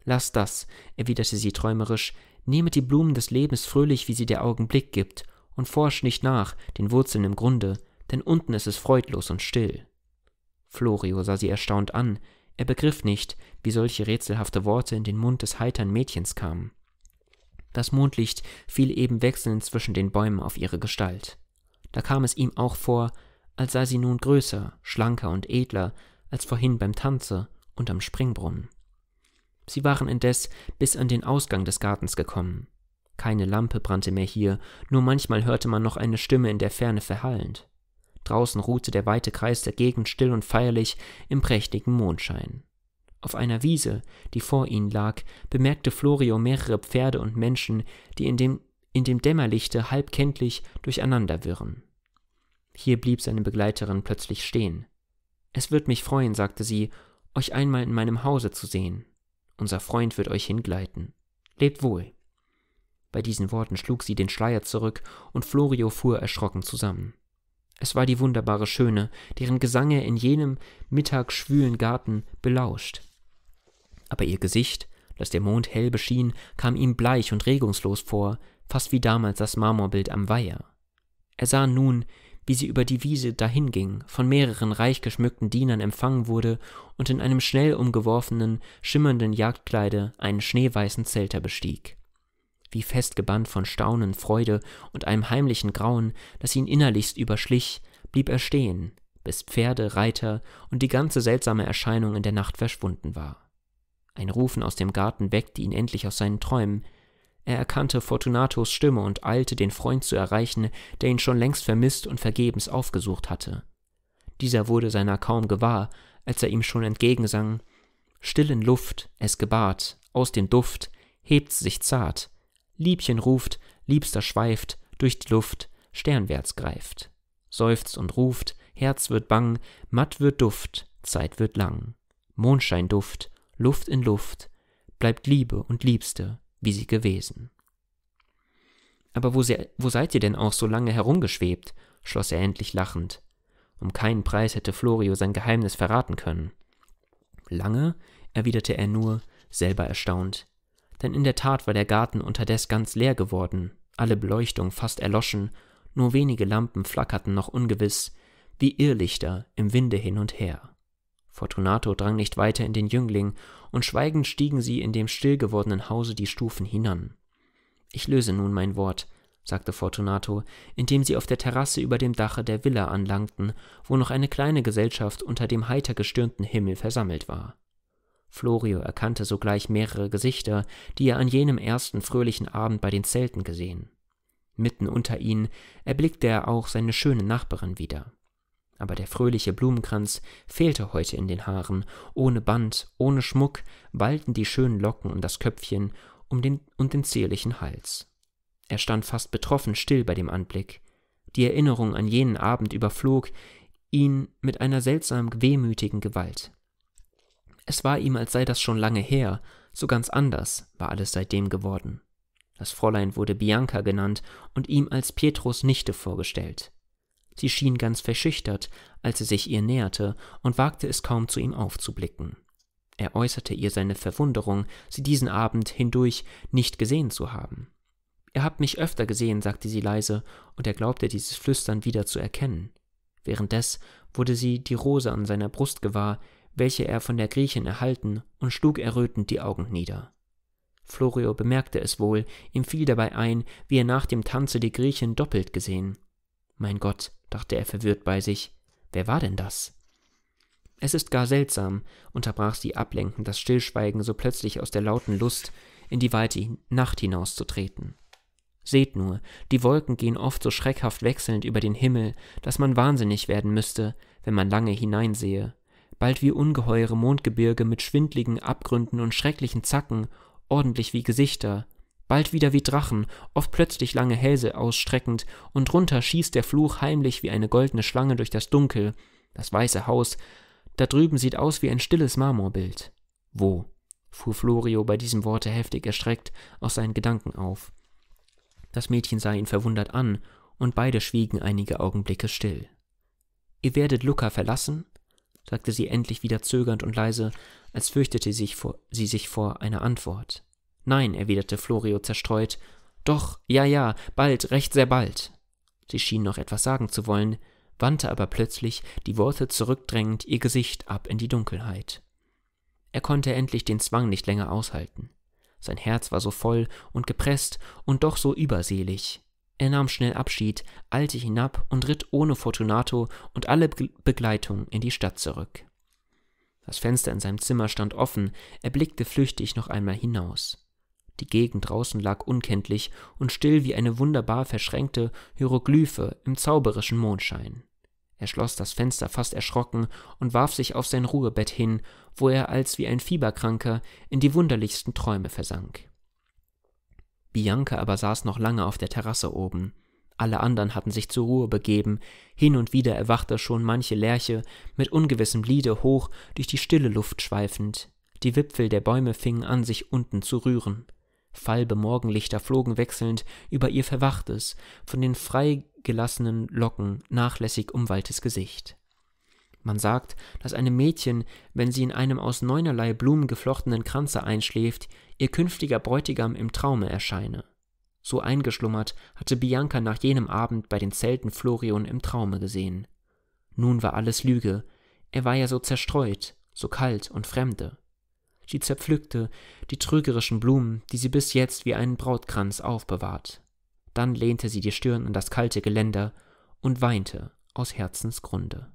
Lass das, erwiderte sie träumerisch, nehmet die Blumen des Lebens fröhlich, wie sie der Augenblick gibt, und forscht nicht nach, den Wurzeln im Grunde, denn unten ist es freudlos und still. Florio sah sie erstaunt an, er begriff nicht, wie solche rätselhafte Worte in den Mund des heitern Mädchens kamen. Das Mondlicht fiel eben wechselnd zwischen den Bäumen auf ihre Gestalt. Da kam es ihm auch vor, als sei sie nun größer, schlanker und edler als vorhin beim Tanze und am Springbrunnen. Sie waren indes bis an den Ausgang des Gartens gekommen. Keine Lampe brannte mehr hier, nur manchmal hörte man noch eine Stimme in der Ferne verhallend. Draußen ruhte der weite Kreis der Gegend still und feierlich im prächtigen Mondschein. Auf einer Wiese, die vor ihnen lag, bemerkte Florio mehrere Pferde und Menschen, die in dem, in dem Dämmerlichte halb kenntlich durcheinanderwirren. Hier blieb seine Begleiterin plötzlich stehen. Es wird mich freuen, sagte sie, euch einmal in meinem Hause zu sehen. Unser Freund wird euch hingleiten. Lebt wohl. Bei diesen Worten schlug sie den Schleier zurück, und Florio fuhr erschrocken zusammen. Es war die wunderbare Schöne, deren Gesang er in jenem mittagsschwülen Garten belauscht. Aber ihr Gesicht, das der Mond hell beschien, kam ihm bleich und regungslos vor, fast wie damals das Marmorbild am Weiher. Er sah nun, wie sie über die Wiese dahinging, von mehreren reich geschmückten Dienern empfangen wurde und in einem schnell umgeworfenen, schimmernden Jagdkleide einen schneeweißen Zelter bestieg wie festgebannt von Staunen, Freude und einem heimlichen Grauen, das ihn innerlichst überschlich, blieb er stehen, bis Pferde, Reiter und die ganze seltsame Erscheinung in der Nacht verschwunden war. Ein Rufen aus dem Garten weckte ihn endlich aus seinen Träumen. Er erkannte Fortunatos Stimme und eilte, den Freund zu erreichen, der ihn schon längst vermisst und vergebens aufgesucht hatte. Dieser wurde seiner kaum gewahr, als er ihm schon entgegensang Stillen Luft, es gebart, aus dem Duft, hebt sich zart, Liebchen ruft, Liebster schweift, durch die Luft, sternwärts greift. Seufzt und ruft, Herz wird bang, matt wird Duft, Zeit wird lang. Mondscheinduft, Luft in Luft, bleibt Liebe und Liebste, wie sie gewesen. Aber wo, se wo seid ihr denn auch so lange herumgeschwebt? schloss er endlich lachend. Um keinen Preis hätte Florio sein Geheimnis verraten können. Lange? erwiderte er nur, selber erstaunt denn in der Tat war der Garten unterdes ganz leer geworden, alle Beleuchtung fast erloschen, nur wenige Lampen flackerten noch ungewiss, wie Irrlichter im Winde hin und her. Fortunato drang nicht weiter in den Jüngling, und schweigend stiegen sie in dem still gewordenen Hause die Stufen hinan. Ich löse nun mein Wort, sagte Fortunato, indem sie auf der Terrasse über dem Dache der Villa anlangten, wo noch eine kleine Gesellschaft unter dem heiter gestürmten Himmel versammelt war. Florio erkannte sogleich mehrere Gesichter, die er an jenem ersten fröhlichen Abend bei den Zelten gesehen. Mitten unter ihnen erblickte er auch seine schöne Nachbarin wieder. Aber der fröhliche Blumenkranz fehlte heute in den Haaren, ohne Band, ohne Schmuck ballten die schönen Locken und das Köpfchen um den, und den zierlichen Hals. Er stand fast betroffen still bei dem Anblick. Die Erinnerung an jenen Abend überflog ihn mit einer seltsam wehmütigen Gewalt. Es war ihm, als sei das schon lange her, so ganz anders war alles seitdem geworden. Das Fräulein wurde Bianca genannt und ihm als Pietros Nichte vorgestellt. Sie schien ganz verschüchtert, als er sich ihr näherte und wagte es kaum zu ihm aufzublicken. Er äußerte ihr seine Verwunderung, sie diesen Abend hindurch nicht gesehen zu haben. Ihr habt mich öfter gesehen, sagte sie leise, und er glaubte dieses Flüstern wieder zu erkennen. Währenddes wurde sie die Rose an seiner Brust gewahr, welche er von der Griechin erhalten, und schlug errötend die Augen nieder. Florio bemerkte es wohl, ihm fiel dabei ein, wie er nach dem Tanze die Griechin doppelt gesehen. Mein Gott, dachte er verwirrt bei sich, wer war denn das? Es ist gar seltsam, unterbrach sie ablenkend das Stillschweigen so plötzlich aus der lauten Lust, in die weite Nacht hinauszutreten. Seht nur, die Wolken gehen oft so schreckhaft wechselnd über den Himmel, dass man wahnsinnig werden müsste, wenn man lange hineinsehe bald wie ungeheure Mondgebirge mit schwindligen Abgründen und schrecklichen Zacken, ordentlich wie Gesichter, bald wieder wie Drachen, oft plötzlich lange Hälse ausstreckend, und runter schießt der Fluch heimlich wie eine goldene Schlange durch das Dunkel, das weiße Haus, da drüben sieht aus wie ein stilles Marmorbild. Wo? fuhr Florio bei diesem Worte heftig erschreckt aus seinen Gedanken auf. Das Mädchen sah ihn verwundert an, und beide schwiegen einige Augenblicke still. Ihr werdet Luca verlassen? sagte sie endlich wieder zögernd und leise, als fürchtete sich vor, sie sich vor einer Antwort. Nein, erwiderte Florio zerstreut. Doch, ja, ja, bald, recht sehr bald. Sie schien noch etwas sagen zu wollen, wandte aber plötzlich, die Worte zurückdrängend, ihr Gesicht ab in die Dunkelheit. Er konnte endlich den Zwang nicht länger aushalten. Sein Herz war so voll und gepresst und doch so überselig, er nahm schnell Abschied, eilte hinab und ritt ohne Fortunato und alle Begleitung in die Stadt zurück. Das Fenster in seinem Zimmer stand offen, er blickte flüchtig noch einmal hinaus. Die Gegend draußen lag unkenntlich und still wie eine wunderbar verschränkte Hieroglyphe im zauberischen Mondschein. Er schloss das Fenster fast erschrocken und warf sich auf sein Ruhebett hin, wo er als wie ein Fieberkranker in die wunderlichsten Träume versank. Bianca aber saß noch lange auf der Terrasse oben. Alle anderen hatten sich zur Ruhe begeben, hin und wieder erwachte schon manche Lerche, mit ungewissem Liede hoch durch die stille Luft schweifend. Die Wipfel der Bäume fingen an, sich unten zu rühren. Falbe Morgenlichter flogen wechselnd über ihr verwachtes, von den freigelassenen Locken nachlässig umwalltes Gesicht. Man sagt, dass einem Mädchen, wenn sie in einem aus neunerlei Blumen geflochtenen Kranze einschläft, ihr künftiger Bräutigam im Traume erscheine. So eingeschlummert hatte Bianca nach jenem Abend bei den Zelten Florion im Traume gesehen. Nun war alles Lüge, er war ja so zerstreut, so kalt und fremde. Sie zerpflückte die trügerischen Blumen, die sie bis jetzt wie einen Brautkranz aufbewahrt. Dann lehnte sie die Stirn an das kalte Geländer und weinte aus Herzensgrunde.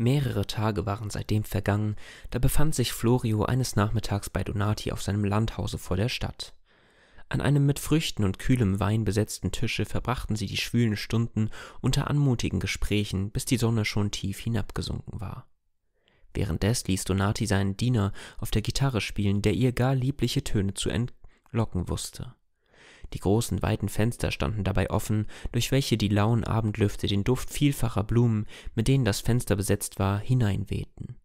Mehrere Tage waren seitdem vergangen, da befand sich Florio eines Nachmittags bei Donati auf seinem Landhause vor der Stadt. An einem mit Früchten und kühlem Wein besetzten Tische verbrachten sie die schwülen Stunden unter anmutigen Gesprächen, bis die Sonne schon tief hinabgesunken war. Währenddessen ließ Donati seinen Diener auf der Gitarre spielen, der ihr gar liebliche Töne zu entlocken wusste. Die großen weiten Fenster standen dabei offen, durch welche die lauen Abendlüfte den Duft vielfacher Blumen, mit denen das Fenster besetzt war, hineinwehten.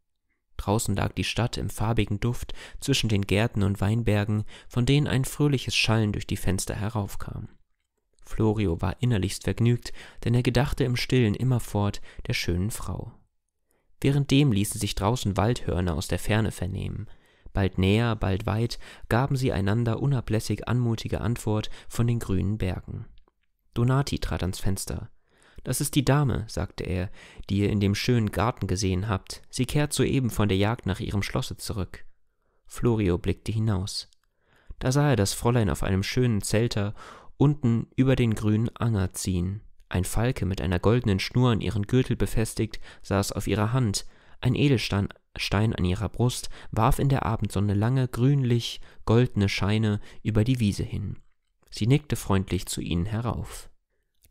Draußen lag die Stadt im farbigen Duft zwischen den Gärten und Weinbergen, von denen ein fröhliches Schallen durch die Fenster heraufkam. Florio war innerlichst vergnügt, denn er gedachte im stillen immerfort der schönen Frau. Währenddem ließen sich draußen Waldhörner aus der Ferne vernehmen bald näher, bald weit, gaben sie einander unablässig anmutige Antwort von den grünen Bergen. Donati trat ans Fenster. Das ist die Dame, sagte er, die ihr in dem schönen Garten gesehen habt. Sie kehrt soeben von der Jagd nach ihrem Schlosse zurück. Florio blickte hinaus. Da sah er das Fräulein auf einem schönen Zelter unten über den grünen Anger ziehen. Ein Falke mit einer goldenen Schnur an ihren Gürtel befestigt saß auf ihrer Hand, ein Edelstein, Stein an ihrer Brust warf in der Abendsonne lange, grünlich goldene Scheine über die Wiese hin. Sie nickte freundlich zu ihnen herauf.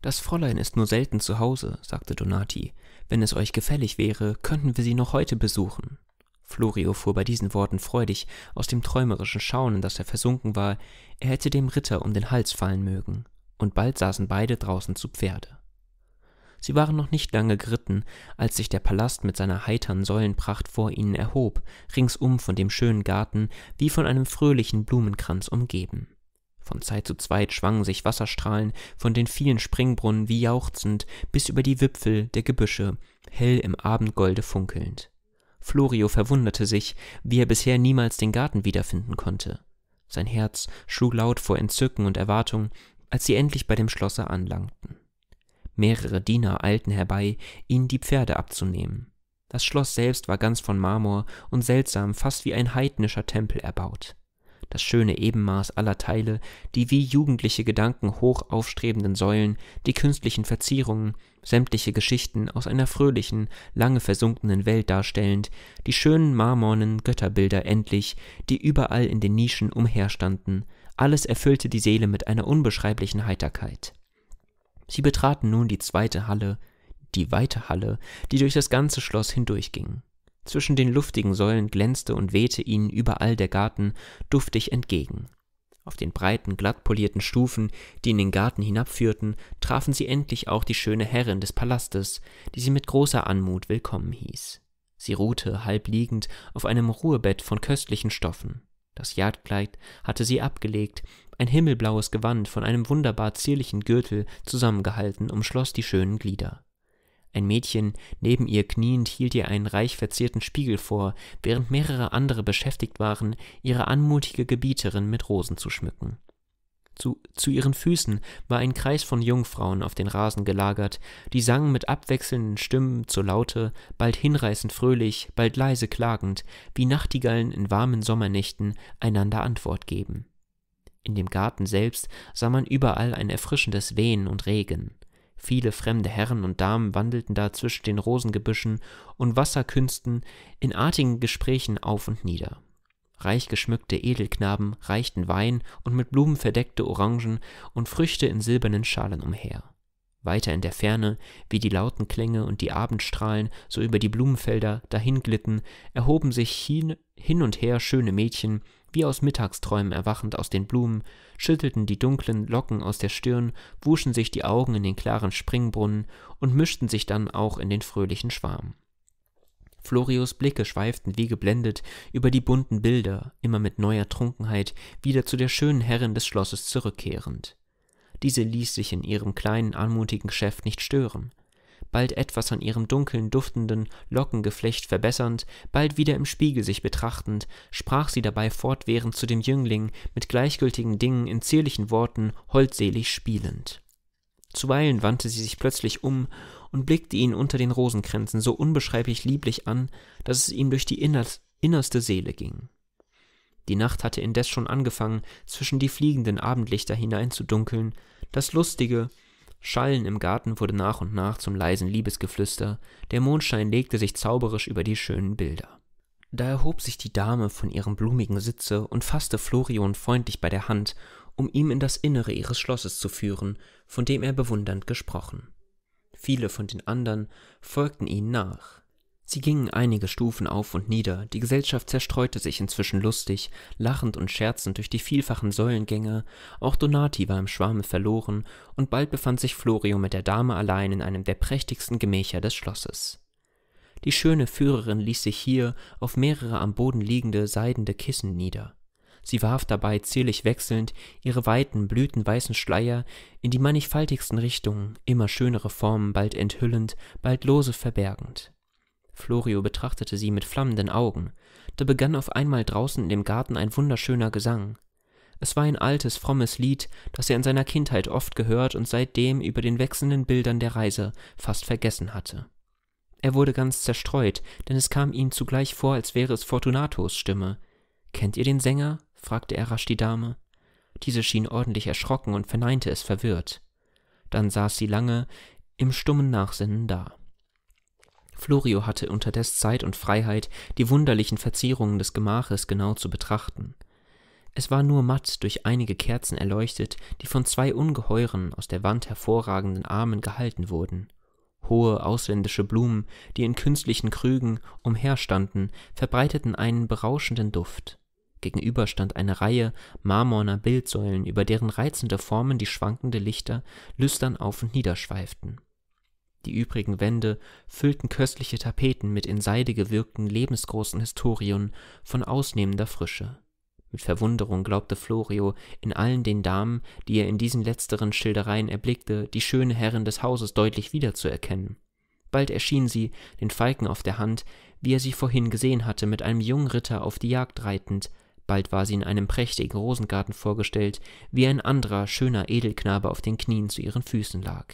Das Fräulein ist nur selten zu Hause, sagte Donati. Wenn es euch gefällig wäre, könnten wir sie noch heute besuchen. Florio fuhr bei diesen Worten freudig aus dem träumerischen Schauen, in das er versunken war, er hätte dem Ritter um den Hals fallen mögen, und bald saßen beide draußen zu Pferde. Sie waren noch nicht lange geritten, als sich der Palast mit seiner heitern Säulenpracht vor ihnen erhob, ringsum von dem schönen Garten wie von einem fröhlichen Blumenkranz umgeben. Von Zeit zu Zeit schwangen sich Wasserstrahlen von den vielen Springbrunnen wie jauchzend bis über die Wipfel der Gebüsche, hell im Abendgolde funkelnd. Florio verwunderte sich, wie er bisher niemals den Garten wiederfinden konnte. Sein Herz schlug laut vor Entzücken und Erwartung, als sie endlich bei dem Schlosse anlangten mehrere Diener eilten herbei, ihnen die Pferde abzunehmen. Das Schloss selbst war ganz von Marmor und seltsam fast wie ein heidnischer Tempel erbaut. Das schöne Ebenmaß aller Teile, die wie jugendliche Gedanken hoch aufstrebenden Säulen, die künstlichen Verzierungen, sämtliche Geschichten aus einer fröhlichen, lange versunkenen Welt darstellend, die schönen marmornen Götterbilder endlich, die überall in den Nischen umherstanden, alles erfüllte die Seele mit einer unbeschreiblichen Heiterkeit. Sie betraten nun die zweite Halle, die weite Halle, die durch das ganze Schloss hindurchging. Zwischen den luftigen Säulen glänzte und wehte ihnen überall der Garten duftig entgegen. Auf den breiten, glattpolierten Stufen, die in den Garten hinabführten, trafen sie endlich auch die schöne Herrin des Palastes, die sie mit großer Anmut willkommen hieß. Sie ruhte, halb liegend, auf einem Ruhebett von köstlichen Stoffen. Das Jagdkleid hatte sie abgelegt, ein himmelblaues Gewand von einem wunderbar zierlichen Gürtel zusammengehalten umschloss die schönen Glieder. Ein Mädchen neben ihr kniend hielt ihr einen reich verzierten Spiegel vor, während mehrere andere beschäftigt waren, ihre anmutige Gebieterin mit Rosen zu schmücken. Zu, zu ihren Füßen war ein Kreis von Jungfrauen auf den Rasen gelagert, die sangen mit abwechselnden Stimmen zur Laute, bald hinreißend fröhlich, bald leise klagend, wie Nachtigallen in warmen Sommernächten einander Antwort geben. In dem Garten selbst sah man überall ein erfrischendes Wehen und Regen. Viele fremde Herren und Damen wandelten da zwischen den Rosengebüschen und Wasserkünsten in artigen Gesprächen auf und nieder. Reich geschmückte Edelknaben reichten Wein und mit Blumen verdeckte Orangen und Früchte in silbernen Schalen umher. Weiter in der Ferne, wie die lauten Klänge und die Abendstrahlen so über die Blumenfelder dahinglitten, erhoben sich hin, hin und her schöne Mädchen wie aus Mittagsträumen erwachend aus den Blumen, schüttelten die dunklen Locken aus der Stirn, wuschen sich die Augen in den klaren Springbrunnen und mischten sich dann auch in den fröhlichen Schwarm. Florios Blicke schweiften wie geblendet über die bunten Bilder, immer mit neuer Trunkenheit, wieder zu der schönen Herrin des Schlosses zurückkehrend. Diese ließ sich in ihrem kleinen, anmutigen Geschäft nicht stören bald etwas an ihrem dunkeln, duftenden Lockengeflecht verbessernd, bald wieder im Spiegel sich betrachtend, sprach sie dabei fortwährend zu dem Jüngling, mit gleichgültigen Dingen in zierlichen Worten holdselig spielend. Zuweilen wandte sie sich plötzlich um und blickte ihn unter den Rosenkränzen so unbeschreiblich lieblich an, dass es ihm durch die innerste Seele ging. Die Nacht hatte indes schon angefangen, zwischen die fliegenden Abendlichter hineinzudunkeln, das lustige, Schallen im Garten wurde nach und nach zum leisen Liebesgeflüster, der Mondschein legte sich zauberisch über die schönen Bilder. Da erhob sich die Dame von ihrem blumigen Sitze und fasste Florion freundlich bei der Hand, um ihn in das Innere ihres Schlosses zu führen, von dem er bewundernd gesprochen. Viele von den anderen folgten ihnen nach, Sie gingen einige Stufen auf und nieder, die Gesellschaft zerstreute sich inzwischen lustig, lachend und scherzend durch die vielfachen Säulengänge, auch Donati war im Schwarme verloren, und bald befand sich Florio mit der Dame allein in einem der prächtigsten Gemächer des Schlosses. Die schöne Führerin ließ sich hier auf mehrere am Boden liegende seidende Kissen nieder. Sie warf dabei zierlich wechselnd ihre weiten, blütenweißen Schleier in die mannigfaltigsten Richtungen, immer schönere Formen bald enthüllend, bald lose verbergend. Florio betrachtete sie mit flammenden Augen. Da begann auf einmal draußen in dem Garten ein wunderschöner Gesang. Es war ein altes, frommes Lied, das er in seiner Kindheit oft gehört und seitdem über den wechselnden Bildern der Reise fast vergessen hatte. Er wurde ganz zerstreut, denn es kam ihm zugleich vor, als wäre es Fortunatos Stimme. Kennt ihr den Sänger? fragte er rasch die Dame. Diese schien ordentlich erschrocken und verneinte es verwirrt. Dann saß sie lange im stummen Nachsinnen da. Florio hatte unterdes Zeit und Freiheit, die wunderlichen Verzierungen des Gemaches genau zu betrachten. Es war nur matt durch einige Kerzen erleuchtet, die von zwei ungeheuren, aus der Wand hervorragenden Armen gehalten wurden. Hohe ausländische Blumen, die in künstlichen Krügen umherstanden, verbreiteten einen berauschenden Duft. Gegenüber stand eine Reihe marmorner Bildsäulen, über deren reizende Formen die schwankenden Lichter lüstern auf und niederschweiften. Die übrigen Wände füllten köstliche Tapeten mit in Seide gewirkten lebensgroßen Historien von ausnehmender Frische. Mit Verwunderung glaubte Florio, in allen den Damen, die er in diesen letzteren Schildereien erblickte, die schöne Herrin des Hauses deutlich wiederzuerkennen. Bald erschien sie, den Falken auf der Hand, wie er sie vorhin gesehen hatte, mit einem jungen Ritter auf die Jagd reitend, bald war sie in einem prächtigen Rosengarten vorgestellt, wie ein anderer, schöner Edelknabe auf den Knien zu ihren Füßen lag.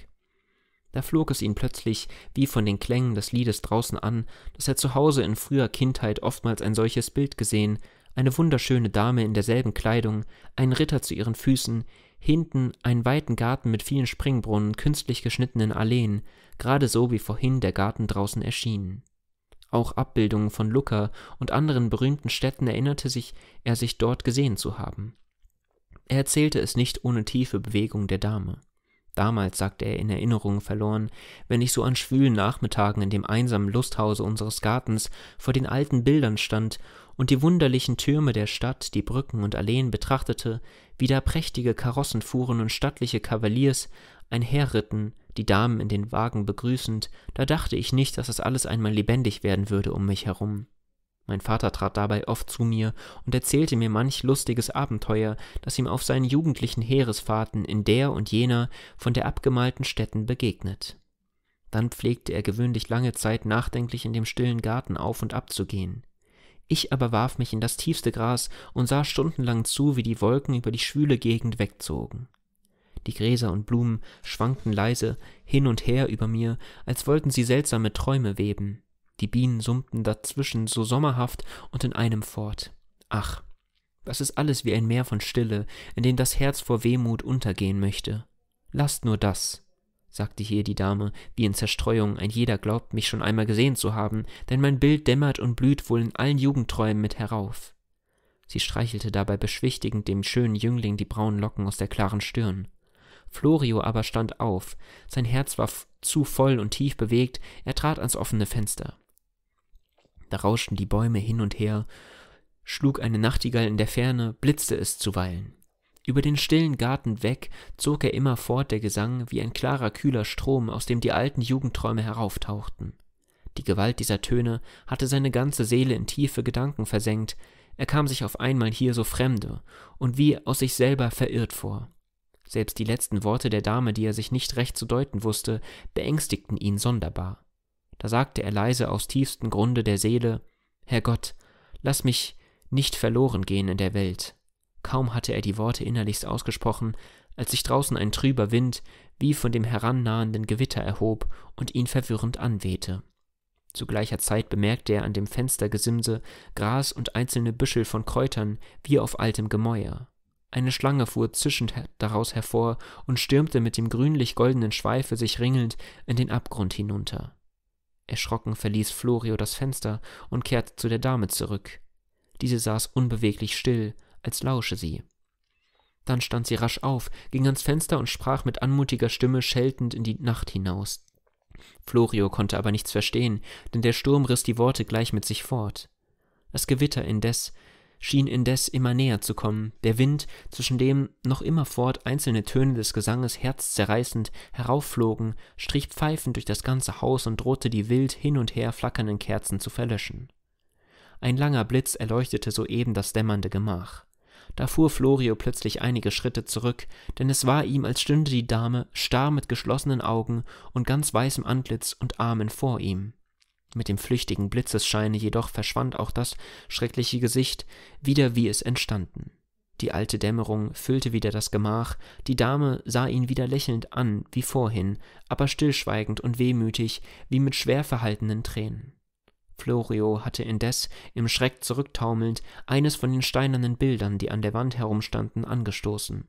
Da flog es ihn plötzlich wie von den Klängen des Liedes draußen an, dass er zu Hause in früher Kindheit oftmals ein solches Bild gesehen, eine wunderschöne Dame in derselben Kleidung, einen Ritter zu ihren Füßen, hinten einen weiten Garten mit vielen Springbrunnen, künstlich geschnittenen Alleen, gerade so wie vorhin der Garten draußen erschien. Auch Abbildungen von Lucca und anderen berühmten Städten erinnerte sich er sich dort gesehen zu haben. Er erzählte es nicht ohne tiefe Bewegung der Dame. Damals, sagte er in Erinnerungen verloren, wenn ich so an schwülen Nachmittagen in dem einsamen Lusthause unseres Gartens vor den alten Bildern stand und die wunderlichen Türme der Stadt, die Brücken und Alleen betrachtete, wie da prächtige Karossen fuhren und stattliche Kavaliers einherritten, die Damen in den Wagen begrüßend, da dachte ich nicht, dass das alles einmal lebendig werden würde um mich herum. Mein Vater trat dabei oft zu mir und erzählte mir manch lustiges Abenteuer, das ihm auf seinen jugendlichen Heeresfahrten in der und jener von der abgemalten Stätten begegnet. Dann pflegte er gewöhnlich lange Zeit nachdenklich in dem stillen Garten auf und ab zu gehen. Ich aber warf mich in das tiefste Gras und sah stundenlang zu, wie die Wolken über die schwüle Gegend wegzogen. Die Gräser und Blumen schwankten leise hin und her über mir, als wollten sie seltsame Träume weben. Die Bienen summten dazwischen so sommerhaft und in einem fort. Ach, das ist alles wie ein Meer von Stille, in dem das Herz vor Wehmut untergehen möchte. Lasst nur das, sagte hier die Dame, wie in Zerstreuung, ein jeder glaubt, mich schon einmal gesehen zu haben, denn mein Bild dämmert und blüht wohl in allen Jugendträumen mit herauf. Sie streichelte dabei beschwichtigend dem schönen Jüngling die braunen Locken aus der klaren Stirn. Florio aber stand auf, sein Herz war zu voll und tief bewegt, er trat ans offene Fenster da rauschten die Bäume hin und her, schlug eine Nachtigall in der Ferne, blitzte es zuweilen. Über den stillen Garten weg zog er immerfort der Gesang wie ein klarer, kühler Strom, aus dem die alten Jugendträume herauftauchten. Die Gewalt dieser Töne hatte seine ganze Seele in tiefe Gedanken versenkt, er kam sich auf einmal hier so fremde und wie aus sich selber verirrt vor. Selbst die letzten Worte der Dame, die er sich nicht recht zu deuten wusste, beängstigten ihn sonderbar. Da sagte er leise aus tiefstem Grunde der Seele Herr Gott, lass mich nicht verloren gehen in der Welt. Kaum hatte er die Worte innerlichst ausgesprochen, als sich draußen ein trüber Wind wie von dem herannahenden Gewitter erhob und ihn verwirrend anwehte. Zu gleicher Zeit bemerkte er an dem Fenstergesimse Gras und einzelne Büschel von Kräutern wie auf altem Gemäuer. Eine Schlange fuhr zischend daraus hervor und stürmte mit dem grünlich-goldenen Schweife sich ringelnd in den Abgrund hinunter. Erschrocken verließ Florio das Fenster und kehrte zu der Dame zurück. Diese saß unbeweglich still, als lausche sie. Dann stand sie rasch auf, ging ans Fenster und sprach mit anmutiger Stimme scheltend in die Nacht hinaus. Florio konnte aber nichts verstehen, denn der Sturm riss die Worte gleich mit sich fort. Das Gewitter indes, schien indes immer näher zu kommen, der Wind, zwischen dem noch immerfort einzelne Töne des Gesanges herzzerreißend heraufflogen, strich pfeifend durch das ganze Haus und drohte die wild hin und her flackernden Kerzen zu verlöschen. Ein langer Blitz erleuchtete soeben das dämmernde Gemach. Da fuhr Florio plötzlich einige Schritte zurück, denn es war ihm, als stünde die Dame starr mit geschlossenen Augen und ganz weißem Antlitz und Armen vor ihm. Mit dem flüchtigen Blitzesscheine jedoch verschwand auch das schreckliche Gesicht, wieder wie es entstanden. Die alte Dämmerung füllte wieder das Gemach, die Dame sah ihn wieder lächelnd an, wie vorhin, aber stillschweigend und wehmütig, wie mit schwer verhaltenen Tränen. Florio hatte indes, im Schreck zurücktaumelnd, eines von den steinernen Bildern, die an der Wand herumstanden, angestoßen.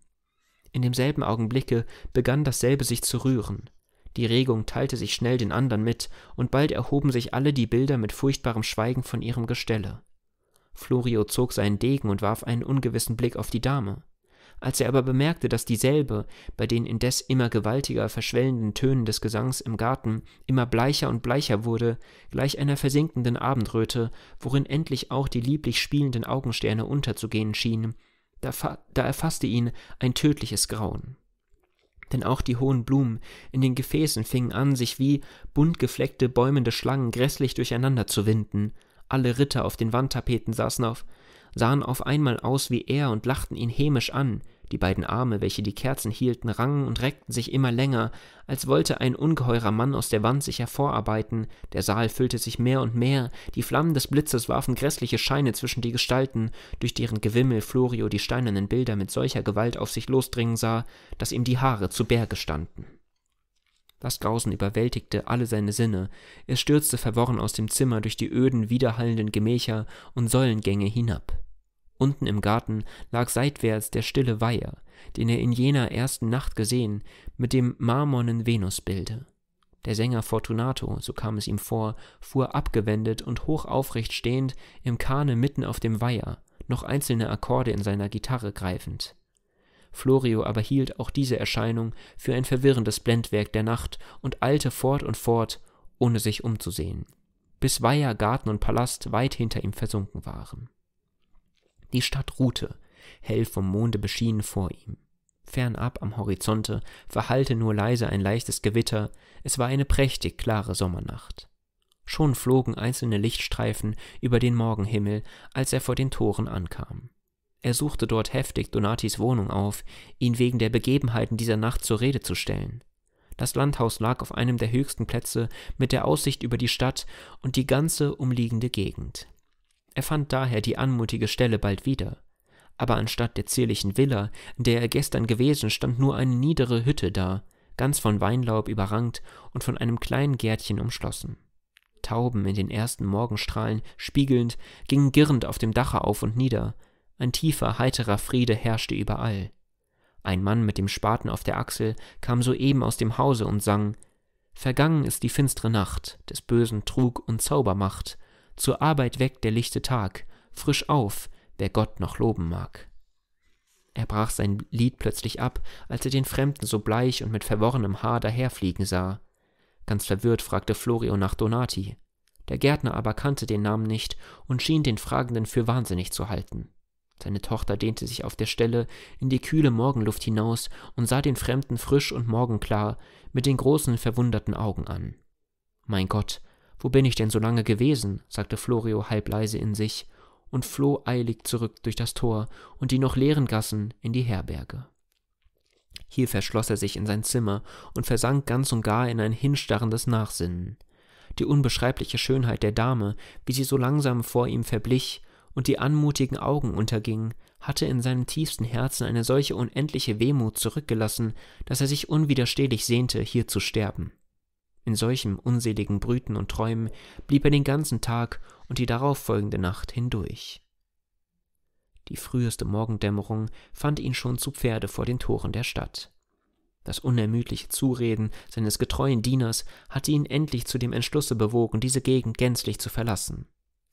In demselben Augenblicke begann dasselbe sich zu rühren. Die Regung teilte sich schnell den anderen mit, und bald erhoben sich alle die Bilder mit furchtbarem Schweigen von ihrem Gestelle. Florio zog seinen Degen und warf einen ungewissen Blick auf die Dame. Als er aber bemerkte, dass dieselbe, bei den indes immer gewaltiger verschwellenden Tönen des Gesangs im Garten immer bleicher und bleicher wurde, gleich einer versinkenden Abendröte, worin endlich auch die lieblich spielenden Augensterne unterzugehen schienen, da, da erfasste ihn ein tödliches Grauen denn auch die hohen Blumen in den Gefäßen fingen an, sich wie buntgefleckte, bäumende Schlangen grässlich durcheinander zu winden. Alle Ritter auf den Wandtapeten saßen auf, sahen auf einmal aus wie er und lachten ihn hämisch an. Die beiden Arme, welche die Kerzen hielten, rangen und reckten sich immer länger, als wollte ein ungeheurer Mann aus der Wand sich hervorarbeiten, der Saal füllte sich mehr und mehr, die Flammen des Blitzes warfen grässliche Scheine zwischen die Gestalten, durch deren Gewimmel Florio die steinernen Bilder mit solcher Gewalt auf sich losdringen sah, dass ihm die Haare zu Berge standen. Das Grausen überwältigte alle seine Sinne, er stürzte verworren aus dem Zimmer durch die öden, widerhallenden Gemächer und Säulengänge hinab. Unten im Garten lag seitwärts der stille Weiher, den er in jener ersten Nacht gesehen, mit dem marmornen Venusbilde. Der Sänger Fortunato, so kam es ihm vor, fuhr abgewendet und hoch aufrecht stehend im Kahne mitten auf dem Weiher, noch einzelne Akkorde in seiner Gitarre greifend. Florio aber hielt auch diese Erscheinung für ein verwirrendes Blendwerk der Nacht und eilte fort und fort, ohne sich umzusehen, bis Weiher, Garten und Palast weit hinter ihm versunken waren. Die Stadt ruhte, hell vom Monde beschienen vor ihm. Fernab am Horizonte verhallte nur leise ein leichtes Gewitter, es war eine prächtig klare Sommernacht. Schon flogen einzelne Lichtstreifen über den Morgenhimmel, als er vor den Toren ankam. Er suchte dort heftig Donatis Wohnung auf, ihn wegen der Begebenheiten dieser Nacht zur Rede zu stellen. Das Landhaus lag auf einem der höchsten Plätze mit der Aussicht über die Stadt und die ganze umliegende Gegend. Er fand daher die anmutige Stelle bald wieder. Aber anstatt der zierlichen Villa, in der er gestern gewesen, stand nur eine niedere Hütte da, ganz von Weinlaub überrankt und von einem kleinen Gärtchen umschlossen. Tauben in den ersten Morgenstrahlen spiegelnd gingen girrend auf dem Dache auf und nieder. Ein tiefer, heiterer Friede herrschte überall. Ein Mann mit dem Spaten auf der Achsel kam soeben aus dem Hause und sang Vergangen ist die finstere Nacht, des bösen Trug und Zaubermacht, zur Arbeit weg der lichte Tag, frisch auf, wer Gott noch loben mag. Er brach sein Lied plötzlich ab, als er den Fremden so bleich und mit verworrenem Haar daherfliegen sah. Ganz verwirrt fragte Florio nach Donati. Der Gärtner aber kannte den Namen nicht und schien den Fragenden für wahnsinnig zu halten. Seine Tochter dehnte sich auf der Stelle in die kühle Morgenluft hinaus und sah den Fremden frisch und morgenklar mit den großen, verwunderten Augen an. Mein Gott, wo bin ich denn so lange gewesen? sagte Florio halbleise in sich und floh eilig zurück durch das Tor und die noch leeren Gassen in die Herberge. Hier verschloss er sich in sein Zimmer und versank ganz und gar in ein hinstarrendes Nachsinnen. Die unbeschreibliche Schönheit der Dame, wie sie so langsam vor ihm verblich und die anmutigen Augen unterging, hatte in seinem tiefsten Herzen eine solche unendliche Wehmut zurückgelassen, dass er sich unwiderstehlich sehnte, hier zu sterben. In solchem unseligen Brüten und Träumen blieb er den ganzen Tag und die darauffolgende Nacht hindurch. Die früheste Morgendämmerung fand ihn schon zu Pferde vor den Toren der Stadt. Das unermüdliche Zureden seines getreuen Dieners hatte ihn endlich zu dem Entschlusse bewogen, diese Gegend gänzlich zu verlassen.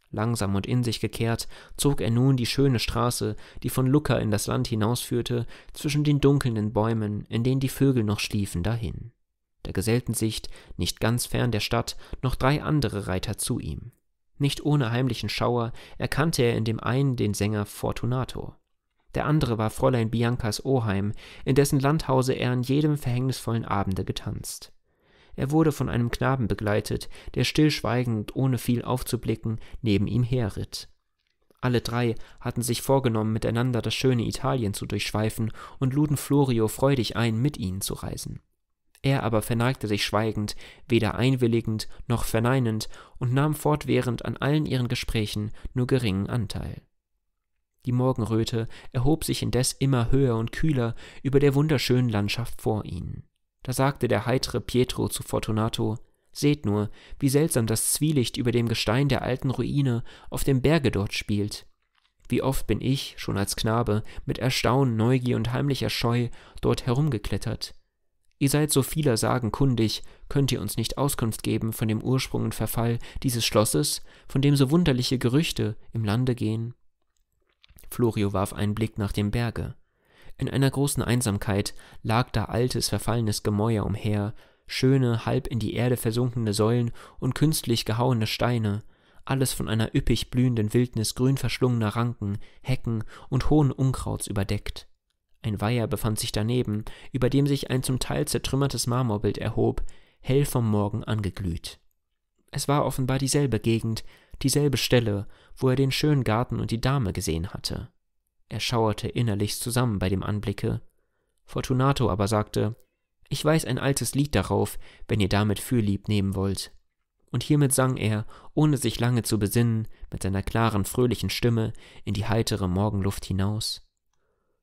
Langsam und in sich gekehrt, zog er nun die schöne Straße, die von Lucca in das Land hinausführte, zwischen den dunkelnden Bäumen, in denen die Vögel noch schliefen, dahin. Da gesellten sich, nicht ganz fern der Stadt, noch drei andere Reiter zu ihm. Nicht ohne heimlichen Schauer erkannte er in dem einen den Sänger Fortunato. Der andere war Fräulein Biancas Oheim, in dessen Landhause er an jedem verhängnisvollen Abende getanzt. Er wurde von einem Knaben begleitet, der stillschweigend, ohne viel aufzublicken, neben ihm herritt. Alle drei hatten sich vorgenommen, miteinander das schöne Italien zu durchschweifen und luden Florio freudig ein, mit ihnen zu reisen. Er aber verneigte sich schweigend, weder einwilligend noch verneinend, und nahm fortwährend an allen ihren Gesprächen nur geringen Anteil. Die Morgenröte erhob sich indes immer höher und kühler über der wunderschönen Landschaft vor ihnen. Da sagte der heitere Pietro zu Fortunato Seht nur, wie seltsam das Zwielicht über dem Gestein der alten Ruine auf dem Berge dort spielt. Wie oft bin ich, schon als Knabe, mit Erstaunen, Neugier und heimlicher Scheu dort herumgeklettert, Ihr seid so vieler Sagen kundig, könnt ihr uns nicht Auskunft geben von dem Ursprung und Verfall dieses Schlosses, von dem so wunderliche Gerüchte im Lande gehen? Florio warf einen Blick nach dem Berge. In einer großen Einsamkeit lag da altes, verfallenes Gemäuer umher, schöne, halb in die Erde versunkene Säulen und künstlich gehauene Steine, alles von einer üppig blühenden Wildnis grün verschlungener Ranken, Hecken und hohen Unkrauts überdeckt. Ein Weiher befand sich daneben, über dem sich ein zum Teil zertrümmertes Marmorbild erhob, hell vom Morgen angeglüht. Es war offenbar dieselbe Gegend, dieselbe Stelle, wo er den schönen Garten und die Dame gesehen hatte. Er schauerte innerlich zusammen bei dem Anblicke. Fortunato aber sagte, ich weiß ein altes Lied darauf, wenn ihr damit fürlieb nehmen wollt. Und hiermit sang er, ohne sich lange zu besinnen, mit seiner klaren, fröhlichen Stimme in die heitere Morgenluft hinaus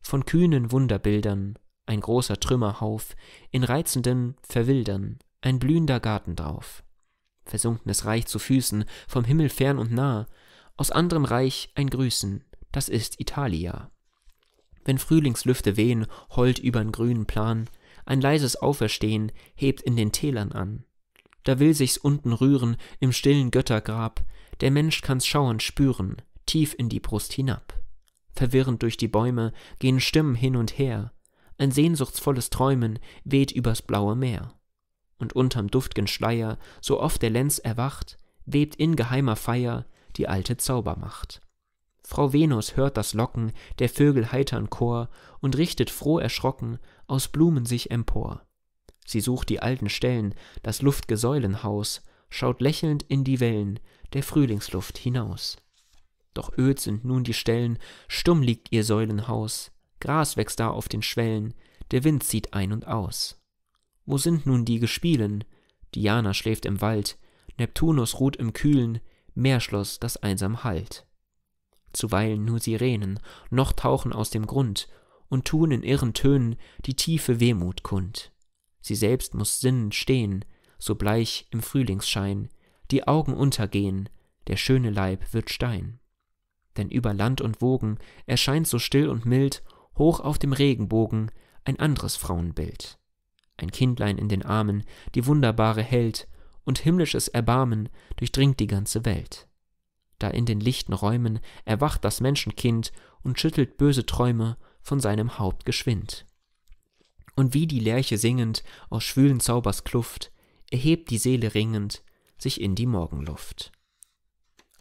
von kühnen Wunderbildern, ein großer Trümmerhauf, in reizenden Verwildern, ein blühender Garten drauf. Versunkenes Reich zu Füßen, vom Himmel fern und nah, aus anderem Reich ein Grüßen, das ist Italia. Wenn Frühlingslüfte wehen, hold übern grünen Plan, ein leises Auferstehen hebt in den Tälern an. Da will sich's unten rühren, im stillen Göttergrab, der Mensch kann's schauernd spüren, tief in die Brust hinab. Verwirrend durch die Bäume gehen Stimmen hin und her. Ein sehnsuchtsvolles Träumen weht übers blaue Meer. Und unterm duft'gen Schleier, so oft der Lenz erwacht, webt in geheimer Feier die alte Zaubermacht. Frau Venus hört das Locken der Vögel heitern Chor und richtet froh erschrocken aus Blumen sich empor. Sie sucht die alten Stellen, das luftge Säulenhaus, schaut lächelnd in die Wellen der Frühlingsluft hinaus. Doch öd sind nun die Stellen, stumm liegt ihr Säulenhaus, Gras wächst da auf den Schwellen, der Wind zieht ein und aus. Wo sind nun die Gespielen? Diana schläft im Wald, Neptunus ruht im Kühlen, Meerschloss, das einsam hallt. Zuweilen nur Sirenen, noch tauchen aus dem Grund und tun in irren Tönen die tiefe Wehmut kund. Sie selbst muß sinnend stehen, so bleich im Frühlingsschein, die Augen untergehen, der schöne Leib wird Stein denn über Land und Wogen erscheint so still und mild, hoch auf dem Regenbogen, ein anderes Frauenbild. Ein Kindlein in den Armen, die wunderbare Held, und himmlisches Erbarmen durchdringt die ganze Welt. Da in den lichten Räumen erwacht das Menschenkind und schüttelt böse Träume von seinem Haupt geschwind. Und wie die Lerche singend aus schwülen Zaubers Kluft, erhebt die Seele ringend sich in die Morgenluft.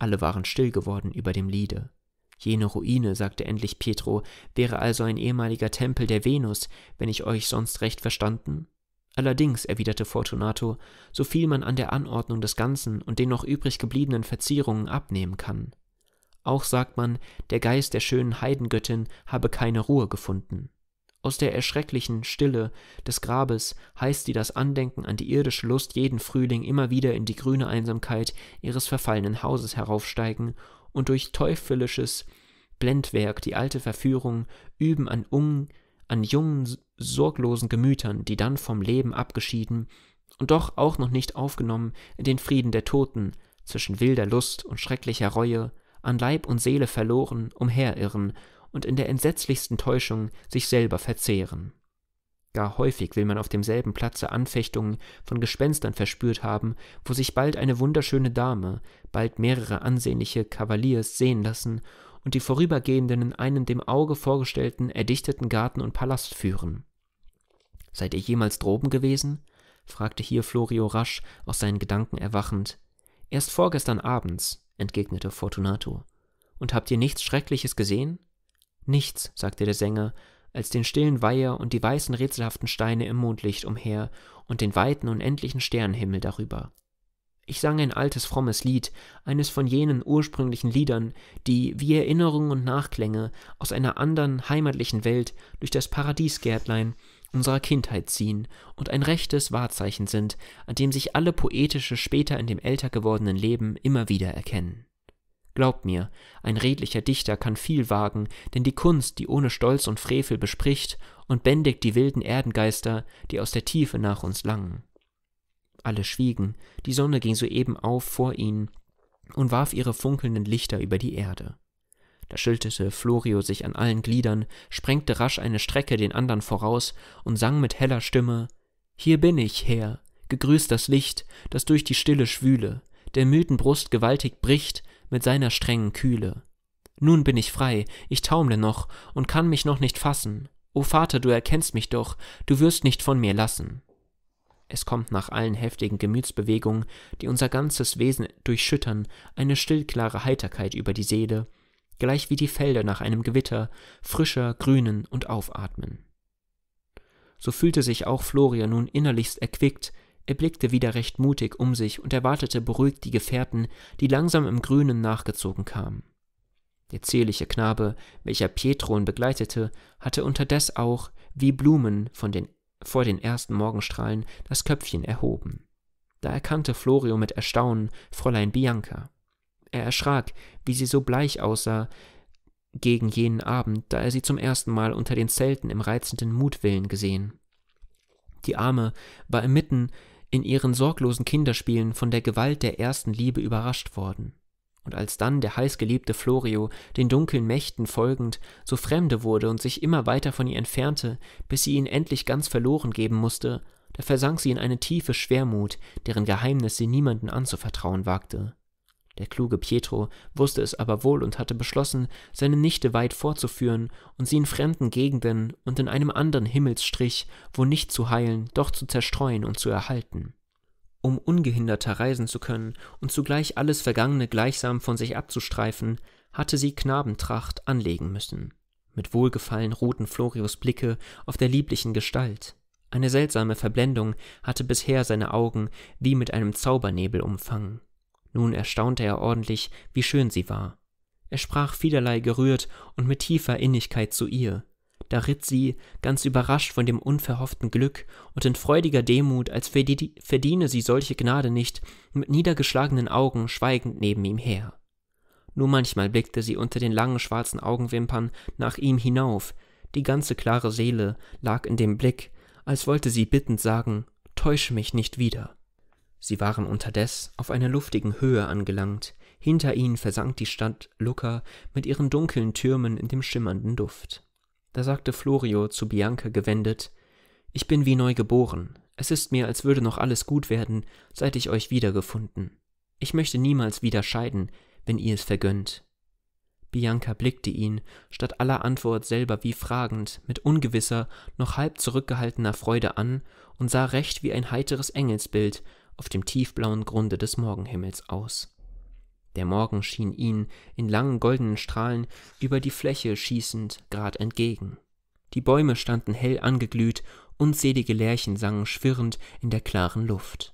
Alle waren still geworden über dem Liede. Jene Ruine, sagte endlich Pietro, wäre also ein ehemaliger Tempel der Venus, wenn ich euch sonst recht verstanden? Allerdings, erwiderte Fortunato, so viel man an der Anordnung des Ganzen und den noch übrig gebliebenen Verzierungen abnehmen kann. Auch sagt man, der Geist der schönen Heidengöttin habe keine Ruhe gefunden. Aus der erschrecklichen Stille des Grabes heißt sie das Andenken an die irdische Lust jeden Frühling immer wieder in die grüne Einsamkeit ihres verfallenen Hauses heraufsteigen und durch teuflisches Blendwerk die alte Verführung üben an, un, an jungen, sorglosen Gemütern, die dann vom Leben abgeschieden und doch auch noch nicht aufgenommen in den Frieden der Toten, zwischen wilder Lust und schrecklicher Reue, an Leib und Seele verloren, umherirren und in der entsetzlichsten Täuschung sich selber verzehren. Gar häufig will man auf demselben Platze Anfechtungen von Gespenstern verspürt haben, wo sich bald eine wunderschöne Dame, bald mehrere ansehnliche Kavaliers sehen lassen und die Vorübergehenden in einen dem Auge vorgestellten, erdichteten Garten und Palast führen. Seid ihr jemals droben gewesen? fragte hier Florio rasch, aus seinen Gedanken erwachend. Erst vorgestern abends, entgegnete Fortunato. Und habt ihr nichts Schreckliches gesehen? Nichts, sagte der Sänger, als den stillen Weiher und die weißen rätselhaften Steine im Mondlicht umher und den weiten unendlichen Sternenhimmel darüber. Ich sang ein altes frommes Lied, eines von jenen ursprünglichen Liedern, die wie Erinnerungen und Nachklänge aus einer anderen, heimatlichen Welt durch das Paradiesgärtlein unserer Kindheit ziehen und ein rechtes Wahrzeichen sind, an dem sich alle poetische später in dem älter gewordenen Leben immer wieder erkennen. Glaub mir, ein redlicher Dichter kann viel wagen, denn die Kunst, die ohne Stolz und Frevel bespricht und bändigt die wilden Erdengeister, die aus der Tiefe nach uns langen. Alle schwiegen, die Sonne ging soeben auf vor ihnen und warf ihre funkelnden Lichter über die Erde. Da schüttelte Florio sich an allen Gliedern, sprengte rasch eine Strecke den andern voraus und sang mit heller Stimme Hier bin ich, Herr, gegrüßt das Licht, das durch die Stille schwüle, der müden Brust gewaltig bricht, mit seiner strengen Kühle. Nun bin ich frei, ich taumle noch und kann mich noch nicht fassen. O Vater, du erkennst mich doch, du wirst nicht von mir lassen. Es kommt nach allen heftigen Gemütsbewegungen, die unser ganzes Wesen durchschüttern, eine stillklare Heiterkeit über die Seele, gleich wie die Felder nach einem Gewitter, frischer, grünen und aufatmen. So fühlte sich auch Florian nun innerlichst erquickt, er blickte wieder recht mutig um sich und erwartete beruhigt die Gefährten, die langsam im Grünen nachgezogen kamen. Der zierliche Knabe, welcher Pietron begleitete, hatte unterdes auch, wie Blumen von den, vor den ersten Morgenstrahlen, das Köpfchen erhoben. Da erkannte Florio mit Erstaunen Fräulein Bianca. Er erschrak, wie sie so bleich aussah gegen jenen Abend, da er sie zum ersten Mal unter den Zelten im reizenden Mutwillen gesehen. Die Arme war inmitten in ihren sorglosen Kinderspielen von der Gewalt der ersten Liebe überrascht worden. Und als dann der heißgeliebte Florio, den dunklen Mächten folgend, so fremde wurde und sich immer weiter von ihr entfernte, bis sie ihn endlich ganz verloren geben musste, da versank sie in eine tiefe Schwermut, deren Geheimnis sie niemanden anzuvertrauen wagte. Der kluge Pietro wusste es aber wohl und hatte beschlossen, seine Nichte weit vorzuführen und sie in fremden Gegenden und in einem anderen Himmelsstrich, wo nicht zu heilen, doch zu zerstreuen und zu erhalten. Um ungehinderter reisen zu können und zugleich alles Vergangene gleichsam von sich abzustreifen, hatte sie Knabentracht anlegen müssen. Mit Wohlgefallen ruhten Florius Blicke auf der lieblichen Gestalt. Eine seltsame Verblendung hatte bisher seine Augen wie mit einem Zaubernebel umfangen. Nun erstaunte er ordentlich, wie schön sie war. Er sprach vielerlei gerührt und mit tiefer Innigkeit zu ihr. Da ritt sie, ganz überrascht von dem unverhofften Glück und in freudiger Demut, als verdiene sie solche Gnade nicht, mit niedergeschlagenen Augen schweigend neben ihm her. Nur manchmal blickte sie unter den langen schwarzen Augenwimpern nach ihm hinauf, die ganze klare Seele lag in dem Blick, als wollte sie bittend sagen, täusche mich nicht wieder. Sie waren unterdes auf einer luftigen Höhe angelangt, hinter ihnen versank die Stadt Lucca mit ihren dunklen Türmen in dem schimmernden Duft. Da sagte Florio zu Bianca gewendet Ich bin wie neu geboren, es ist mir, als würde noch alles gut werden, seit ich euch wiedergefunden. Ich möchte niemals wieder scheiden, wenn ihr es vergönnt. Bianca blickte ihn, statt aller Antwort selber wie fragend, mit ungewisser, noch halb zurückgehaltener Freude an und sah recht wie ein heiteres Engelsbild, auf dem tiefblauen Grunde des Morgenhimmels aus. Der Morgen schien ihnen in langen goldenen Strahlen über die Fläche schießend grad entgegen. Die Bäume standen hell angeglüht, unzählige Lerchen sangen schwirrend in der klaren Luft.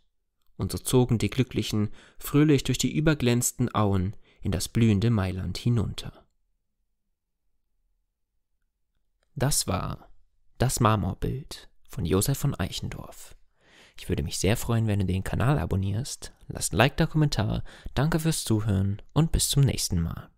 Und so zogen die Glücklichen fröhlich durch die überglänzten Auen in das blühende Mailand hinunter. Das war das Marmorbild von Josef von Eichendorff. Ich würde mich sehr freuen, wenn du den Kanal abonnierst. Lass ein Like da, Kommentar. Danke fürs Zuhören und bis zum nächsten Mal.